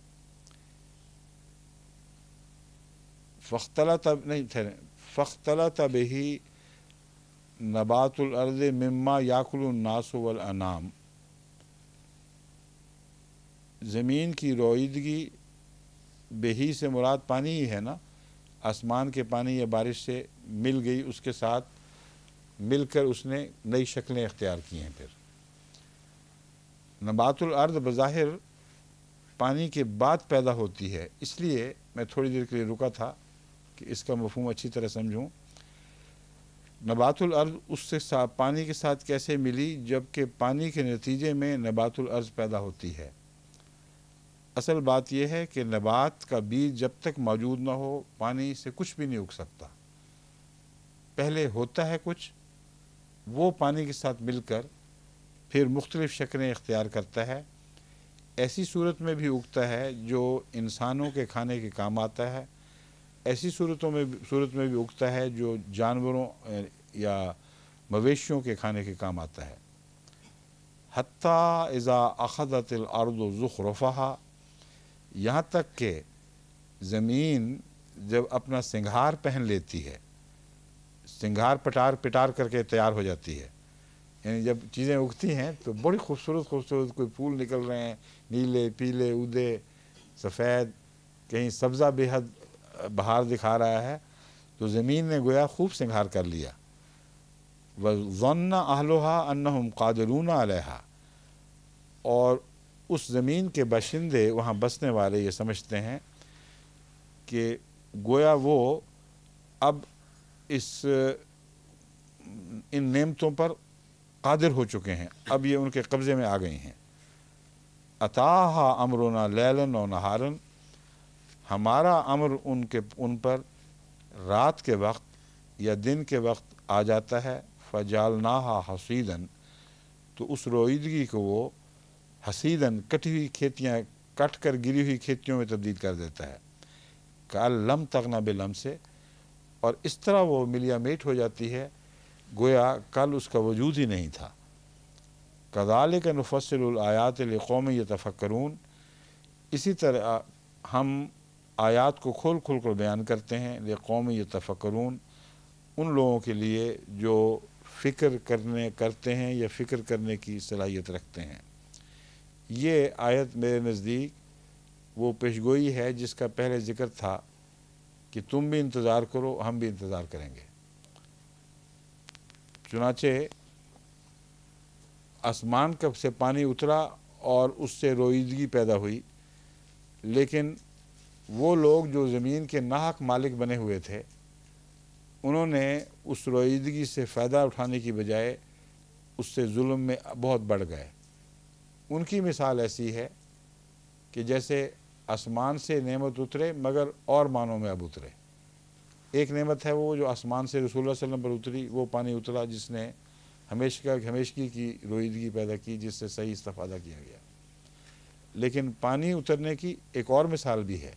फ़ख्तला तब नहीं थे फ़ख्तला तब ही नबातुलर्द मम्मा याकुलनास ज़मीन की रोईदगी बेही से मुराद पानी ही है ना आसमान के पानी या बारिश से मिल गई उसके साथ मिलकर उसने नई शक्लें अख्तियार की हैं फिर नबातुलर्द बज़ाहिर पानी के बाद पैदा होती है इसलिए मैं थोड़ी देर के लिए रुका था कि इसका मफहम अच्छी तरह समझूँ नबातुल उससे साथ पानी के साथ कैसे मिली जबकि पानी के नतीजे में नबातुल अर्ज़ पैदा होती है असल बात यह है कि नबात का बीज जब तक मौजूद ना हो पानी से कुछ भी नहीं उग सकता पहले होता है कुछ वो पानी के साथ मिलकर फिर मुख्तलिफ़ शक्लें इख्तियार करता है ऐसी सूरत में भी उगता है जो इंसानों के खाने के काम आता है ऐसी सूरतों में सूरत में भी उगता है जो जानवरों या मवेशियों के खाने के काम आता है हती इज़ा अखदतिलआरद ज़ुखरफा यहाँ तक के ज़मीन जब अपना सिंगार पहन लेती है सिंगार पटार पिटार करके तैयार हो जाती है यानी जब चीज़ें उगती हैं तो बड़ी खूबसूरत खूबसूरत कोई फूल निकल रहे हैं नीले पीले उदे सफ़ेद कहीं सब्ज़ा बेहद बहार दिखा रहा है तो ज़मीन ने गोया खूब सिंगार कर लिया वन्ना आलोहा अन्नहुम कादरून अलहा और उस ज़मीन के बाशिंदे वहाँ बसने वाले ये समझते हैं कि गोया वो अब इस इन नेमतों पर कादिर हो चुके हैं अब ये उनके कब्ज़े में आ गई हैं अताहा अमरोना लैलन और नहारन हमारा अमर उनके उन पर रात के वक्त या दिन के वक्त आ जाता है फजालना हसीदन तो उस रोईदगी को वो हसीदन कटी हुई खेतियाँ कट कर गिरी हुई खेतियों में तब्दील कर देता है का लम तकना बेलम से और इस तरह वो मिलिया मेट हो जाती है गोया कल उसका वजूद ही नहीं था कदाल का आयात कौम यह तफक्रून इसी तरह हम आयात को खोल खोल कर बयान करते हैं ये कौम ये तफकरून उन लोगों के लिए जो फ़िक्र करने करते हैं या फ़िक्र करने की सलाहियत रखते हैं ये आयत मेरे नज़दीक वो पेशगोई है जिसका पहले ज़िक्र था कि तुम भी इंतज़ार करो हम भी इंतज़ार करेंगे चुनाचे आसमान कब से पानी उतरा और उससे रोईदगी पैदा हुई लेकिन वो लोग जो ज़मीन के नाहक मालिक बने हुए थे उन्होंने उस रोईदगी से फ़ायदा उठाने की बजाय उससे जुल्म में बहुत बढ़ गए उनकी मिसाल ऐसी है कि जैसे आसमान से नेमत उतरे मगर और मानों में अब उतरे एक नेमत है वो जो आसमान से रसूल वसल्लम पर उतरी वो पानी उतरा जिसने हमेशा हमेशगी की रोईदगी पैदा की जिससे सही इस्ता किया गया लेकिन पानी उतरने की एक और मिसाल भी है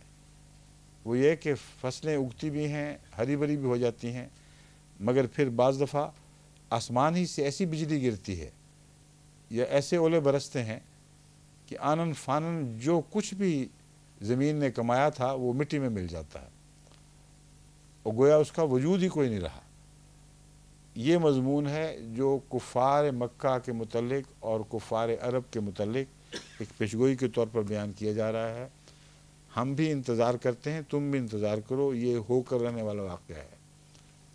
वो ये कि फसलें उगती भी हैं हरी भरी भी हो जाती हैं मगर फिर बज़ दफ़ा आसमान ही से ऐसी बिजली गिरती है या ऐसे ओले बरसते हैं कि आनन फानन जो कुछ भी ज़मीन ने कमाया था वो मिट्टी में मिल जाता है और गोया उसका वजूद ही कोई नहीं रहा ये मजमून है जो कुफ़ार मक्का के मतलब और कुफ़ार अरब के मतलब एक पेशगोई के तौर पर बयान किया जा रहा है हम भी इंतज़ार करते हैं तुम भी इंतज़ार करो ये होकर रहने वाला वाक़ है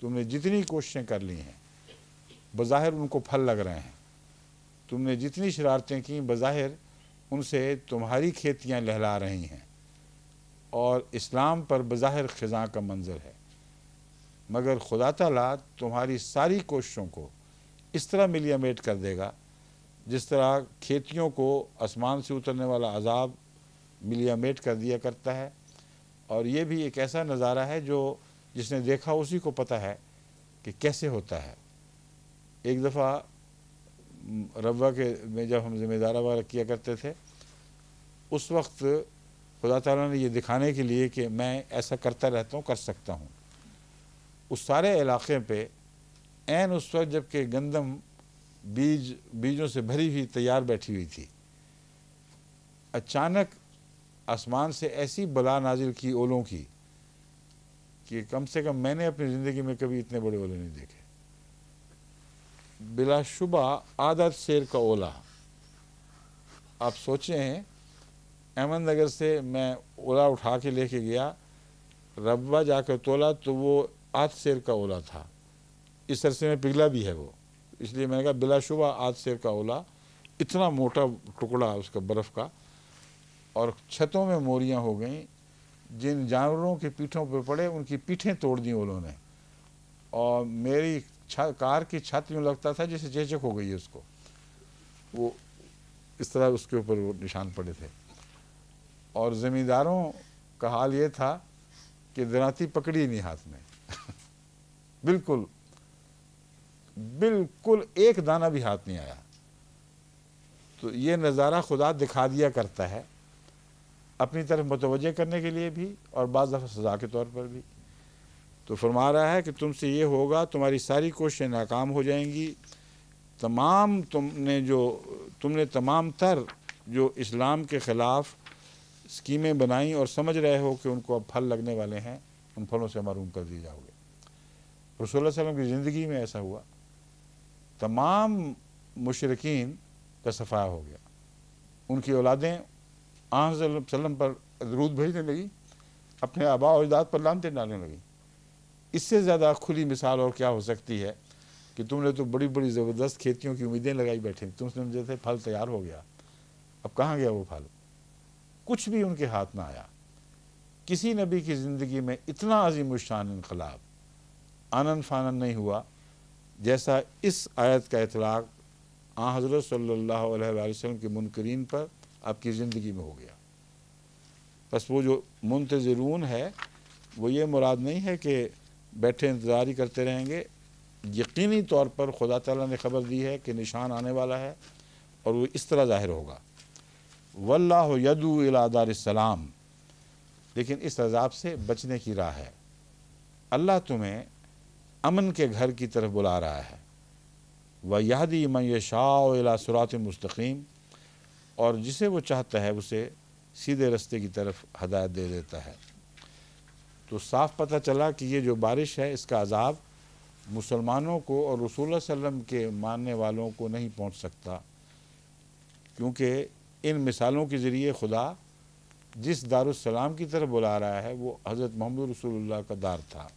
तुमने जितनी कोशिशें कर ली हैं बज़ाहिर उनको फल लग रहे हैं तुमने जितनी शरारतें की बज़ाहिर उनसे तुम्हारी खेतियाँ लहला रही हैं और इस्लाम पर बज़ाहिर ख़ज़ा का मंजर है मगर खुदा तला तुम्हारी सारी कोशिशों को इस तरह मिलियामेट कर देगा जिस तरह खेतियों को आसमान से उतरने वाला अजाब मिलियामेट कर दिया करता है और ये भी एक ऐसा नज़ारा है जो जिसने देखा उसी को पता है कि कैसे होता है एक दफ़ा रवा के में जब हम जिम्मेदारा वगैरह किया करते थे उस वक्त खुदा तला ने यह दिखाने के लिए कि मैं ऐसा करता रहता हूँ कर सकता हूँ उस सारे इलाके पर एन उस वक्त जबकि गंदम बीज बीजों से भरी हुई तैयार बैठी हुई थी अचानक आसमान से ऐसी बला नाजिल की ओलों की कि कम से कम मैंने अपनी ज़िंदगी में कभी इतने बड़े ओले नहीं देखे बिलाशुबा आदत शेर का ओला आप सोचे हैं अहमदनगर से मैं ओला उठा के लेके गया रबा जाकर तोला तो वो आध शेर का ओला था इस अरसे में पिघला भी है वो इसलिए मैंने कहा बिलाशुबा आध शेर का ओला इतना मोटा टुकड़ा उसका बर्फ़ का और छतों में मोरियाँ हो गई जिन जानवरों के पीठों पर पड़े उनकी पीठें तोड़ दी उन्होंने और मेरी कार की छत यूँ लगता था जैसे चेचक हो गई है उसको वो इस तरह उसके ऊपर वो निशान पड़े थे और ज़मींदारों का हाल ये था कि दराती पकड़ी नहीं हाथ में *laughs* बिल्कुल बिल्कुल एक दाना भी हाथ नहीं आया तो ये नज़ारा खुदा दिखा दिया करता है अपनी तरफ मुतव करने के लिए भी और बाद दफ़ा सज़ा के तौर पर भी तो फरमा रहा है कि तुमसे ये होगा तुम्हारी सारी कोशिशें नाकाम हो जाएंगी तमाम तुमने जो तुमने तमाम तर जो इस्लाम के ख़िलाफ़ स्कीमें बनाई और समझ रहे हो कि उनको अब फल लगने वाले हैं उन फलों से मरूम कर दिए जाओगे रसोल वसलम की ज़िंदगी में ऐसा हुआ तमाम मशरकिन का सफ़ाया हो गया उनकी औलादें आसलम पर रूद भेजने लगी अपने आबा अजदाद पर लानते डालने लगी इससे ज़्यादा खुली मिसाल और क्या हो सकती है कि तुमने तो बड़ी बड़ी ज़बरदस्त खेतियों की उम्मीदें लगाई बैठे तुमने जैसे फल तैयार हो गया अब कहाँ गया वो फल कुछ भी उनके हाथ ना आया किसी नबी की ज़िंदगी में इतना अजीम शान इनकलाब आनंद फानंद नहीं हुआ जैसा इस आयत का इतलाक़ आ हज़रत सल्ला वसम के मुनकरीन पर आपकी ज़िंदगी में हो गया बस वो जो मुंतजरून है वो ये मुराद नहीं है कि बैठे इंतज़ार ही करते रहेंगे यकीनी तौर पर खुदा तला ने ख़बर दी है कि निशान आने वाला है और वो इस तरह ज़ाहिर होगा वल्लाह यदू अलादार्लाम लेकिन इस अजाब से बचने की राह है अल्लाह तुम्हें अमन के घर की तरफ बुला रहा है व यहदी मैं शाह सुरात मस्तकीम और जिसे वो चाहता है उसे सीधे रास्ते की तरफ हदायत दे देता है तो साफ पता चला कि ये जो बारिश है इसका अजाब मुसलमानों को और रसूल वसम के मानने वालों को नहीं पहुंच सकता क्योंकि इन मिसालों के ज़रिए खुदा जिस दारुसलाम की तरफ बुला रहा है वो हज़रत मोहम्मद रसूलुल्लाह का दार था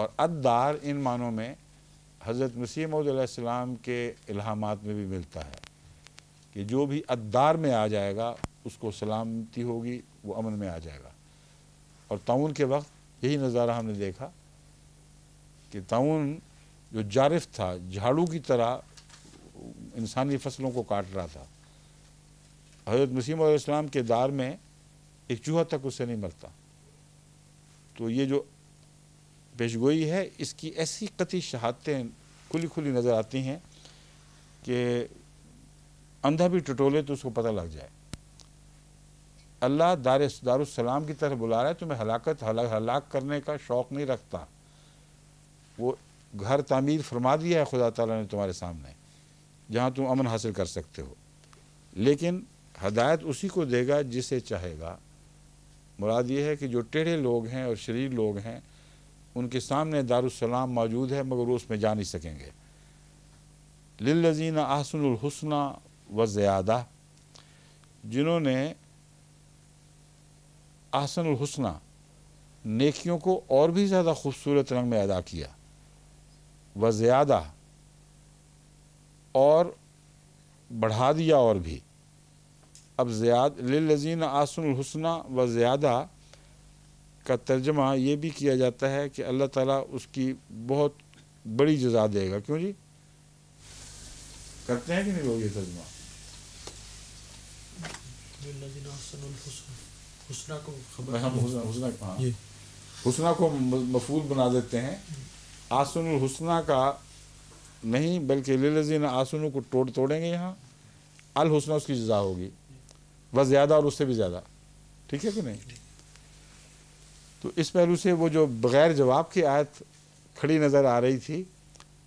और अदार इन मानों में हज़रत मसीम के इल्हामात में भी मिलता है कि जो भी अदार में आ जाएगा उसको सलामती होगी वो अमन में आ जाएगा और ताउन के वक्त यही नज़ारा हमने देखा कि ताउन जो जारिफ था झाड़ू की तरह इंसानी फसलों को काट रहा था हजरत मसीम इस्लाम के दार में एक चूहा तक उससे नहीं मरता तो ये जो पेशगोई है इसकी ऐसी कति शहादतें खुली खुली नज़र आती हैं कि अंधा भी टटोले तो उसको पता लग जाए अल्लाह दार दारुसलाम की तरफ बुला रहा है तुम्हें हलाकत हला, हलाक करने का शौक़ नहीं रखता वो घर तामीर फरमा दिया है खुदा ताला ने तुम्हारे सामने जहाँ तुम अमन हासिल कर सकते हो लेकिन हदायत उसी को देगा जिसे चाहेगा मुराद ये है कि जो टेढ़े लोग हैं और शरीर लोग हैं उनके सामने दारुसलाम मौजूद है मगर वो उसमें जा नहीं सकेंगे लिल्लजीना आहसनलहसना व ज़्यादा जिन्होंने आसन हसना नेकियों को और भी ज़्यादा खूबसूरत रंग में अदा किया व ज़्यादा और बढ़ा दिया और भी अब ज़्याद लजीन आसन हसना व ज़्यादा का तर्जमा ये भी किया जाता है कि अल्लाह ताला उसकी बहुत बड़ी जजा देगा क्यों जी करते हैं कि नहीं लोग ये तर्जमा हुसना को मफूल बना देते हैं आसन हुसना का नहीं बल्कि लजीन आसनू को तोड़ तोड़ेंगे यहाँ अल हुसना उसकी जजा होगी बस ज़्यादा और उससे भी ज़्यादा ठीक है कि नहीं तो इस पहलू से वो जो बग़ैर जवाब की आयत खड़ी नज़र आ रही थी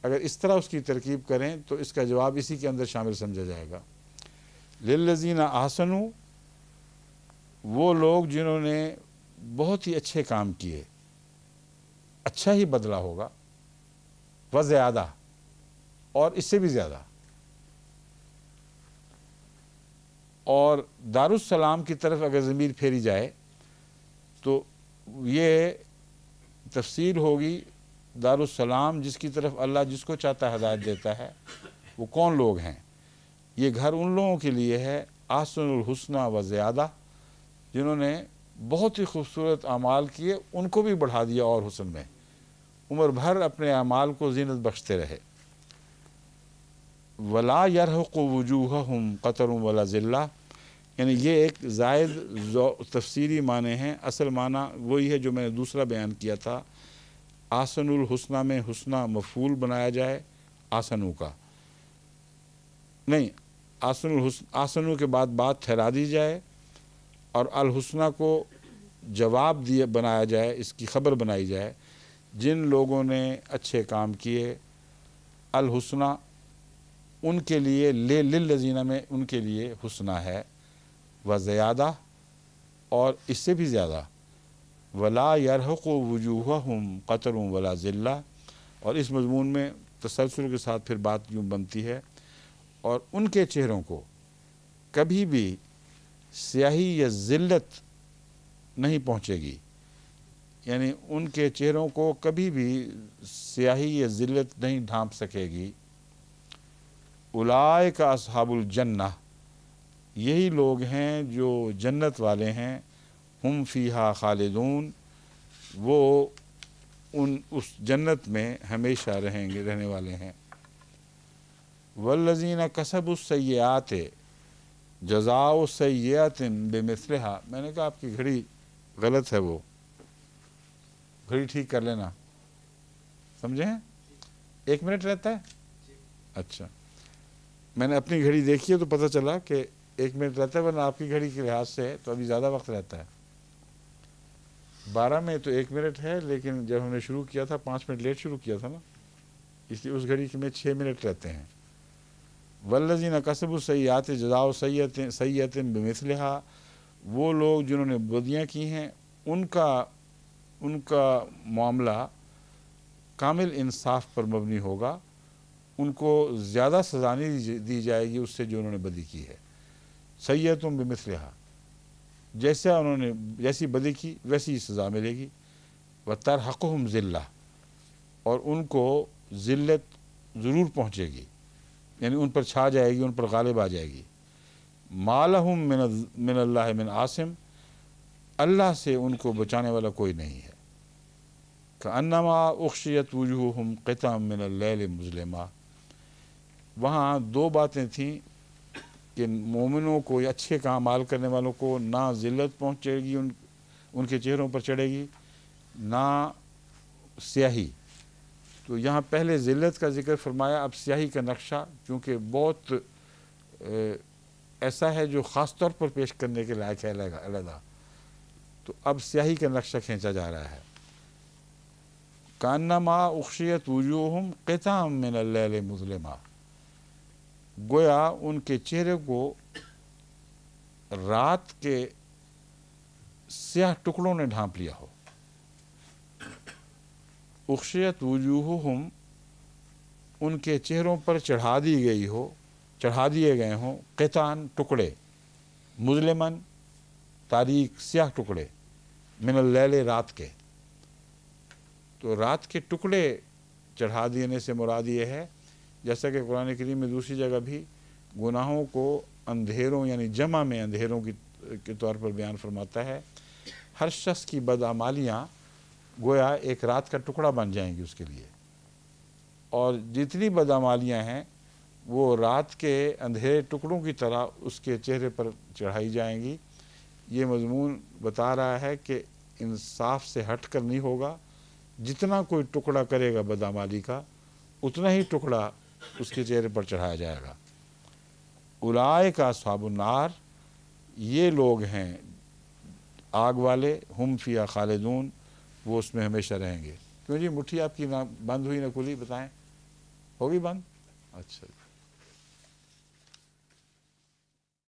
अगर इस तरह उसकी तरकीब करें तो इसका जवाब इसी के अंदर शामिल समझा जाएगा लिल लजीना आसनू वो लोग जिन्होंने बहुत ही अच्छे काम किए अच्छा ही बदला होगा व ज़्यादा और इससे भी ज़्यादा और दारुसलाम की तरफ अगर ज़मीर फेरी जाए तो ये तफसीर होगी दारुसलाम जिसकी तरफ अल्लाह जिसको चाहता हदायत देता है वो कौन लोग हैं ये घर उन लोगों के लिए है आसनुल हुस्ना व ज़्यादा जिन्होंने बहुत ही खूबसूरत अमाल किए उनको भी बढ़ा दिया और हुसन में उम्र भर अपने अमाल को जीनत बख्शते रहे वला को वजूह हम कतर वला ज़िला यानी ये एक जायद तफसीरी माने हैं असल माना वही है जो मैंने दूसरा बयान किया था आसनुल हुस्ना में हुस्ना मफूल बनाया जाए आसनू का नहीं आसनुल हुसन आसनू के बाद बात ठहरा दी जाए और अलहुसना को जवाब दिए बनाया जाए इसकी खबर बनाई जाए जिन लोगों ने अच्छे काम किए अलहुसना उनके लिए ले लजीना में उनके लिए हुसना है व ज़्यादा और इससे भी ज़्यादा वला यरहक वजूह हम कतर वला ज़िल्ला और इस मजमून में तसलसल के साथ फिर बात यूँ बनती है और उनके चेहरों को कभी भी स्याही या ज़िल्लत नहीं पहुँचेगी यानी उनके चेहरों को कभी भी स्याही या ज़िल्लत नहीं ढांप सकेगी उलाय का असहाबुल जन्ना यही लोग हैं जो जन्नत वाले हैं हम फ़ीहा खालिदून वो उन उस जन्नत में हमेशा रहेंगे रहने वाले हैं वल्लजीना कसब सयात जजाओ सयातिन बेमिसहा मैंने कहा आपकी घड़ी गलत है वो घड़ी ठीक कर लेना समझे हैं एक मिनट रहता है अच्छा मैंने अपनी घड़ी देखी है तो पता चला कि एक मिनट रहता है वरना आपकी घड़ी के लिहाज से है तो अभी ज़्यादा वक्त रहता है बारह में तो एक मिनट है लेकिन जब हमने शुरू किया था पाँच मिनट लेट शुरू किया था ना इसलिए उस घड़ी के में छः मिनट रहते हैं वल्लजी न कसब सयात जदाव सैत सैत बमसलहा वो लोग जिन्होंने बदियाँ की हैं उनका उनका मामला कामिल इंसाफ पर मबनी होगा उनको ज़्यादा सजा नहीं दी जाएगी उससे जो उन्होंने बदी की है सैतों बमसलहा जैसा उन्होंने जैसी बदी की वैसी ही सज़ा मिलेगी व तर हकुम ज़िल्ला और उनको ज़िल्लत ज़रूर पहुँचेगी यानी उन पर छा जाएगी उन पर गालिब आ जाएगी मालहम मिन मिन अल्लाह मिन आसिम अल्लाह से उनको बचाने वाला कोई नहीं है का अन्नमा उख्शियत वजूहम क़तम मिन मुजलमा वहाँ दो बातें थीं कि मोमिनों को या अच्छे माल करने वालों को ना ज़िल्लत पहुँचेगी उन उनके चेहरों पर चढ़ेगी ना स्याही तो यहाँ पहले ज़िलत का जिक्र फरमाया अब स्याही का नक्शा क्योंकि बहुत ऐसा है जो ख़ास तौर पर पेश करने के लायक है अलहदा तो अब स्याही का नक्शा खींचा जा रहा है माँ उख्शियत वजूहम कताम मिन मुजलमा गोया उनके चेहरे को रात के स्याह टुकड़ों ने ढांप लिया हो उख्शियत वजूहम उनके चेहरों पर चढ़ा दी गई हो चढ़ा दिए गए हों कैतान टुकड़े मुजलमन तारीख स्याह टुकड़े मिनल लैले रात के तो रात के टुकड़े चढ़ा देने से मुराद ये है जैसा कि कुरान करीम में दूसरी जगह भी गुनाहों को अंधेरों यानी जमा में अंधेरों की के तौर पर बयान फरमाता है हर शख्स की बदामालियाँ गोया एक रात का टुकड़ा बन जाएंगी उसके लिए और जितनी बदामालियाँ हैं वो रात के अंधेरे टुकड़ों की तरह उसके चेहरे पर चढ़ाई जाएंगी ये मजमून बता रहा है कि इंसाफ से हट कर नहीं होगा जितना कोई टुकड़ा करेगा बदामाली का उतना ही टुकड़ा उसके चेहरे पर चढ़ाया जाएगा उलाए का साबुनार ये लोग हैं आग वाले हम फिया खालिदून वो उसमें हमेशा रहेंगे क्यों जी मुट्ठी आपकी बंद हुई ना खुली बताएं होगी बंद अच्छा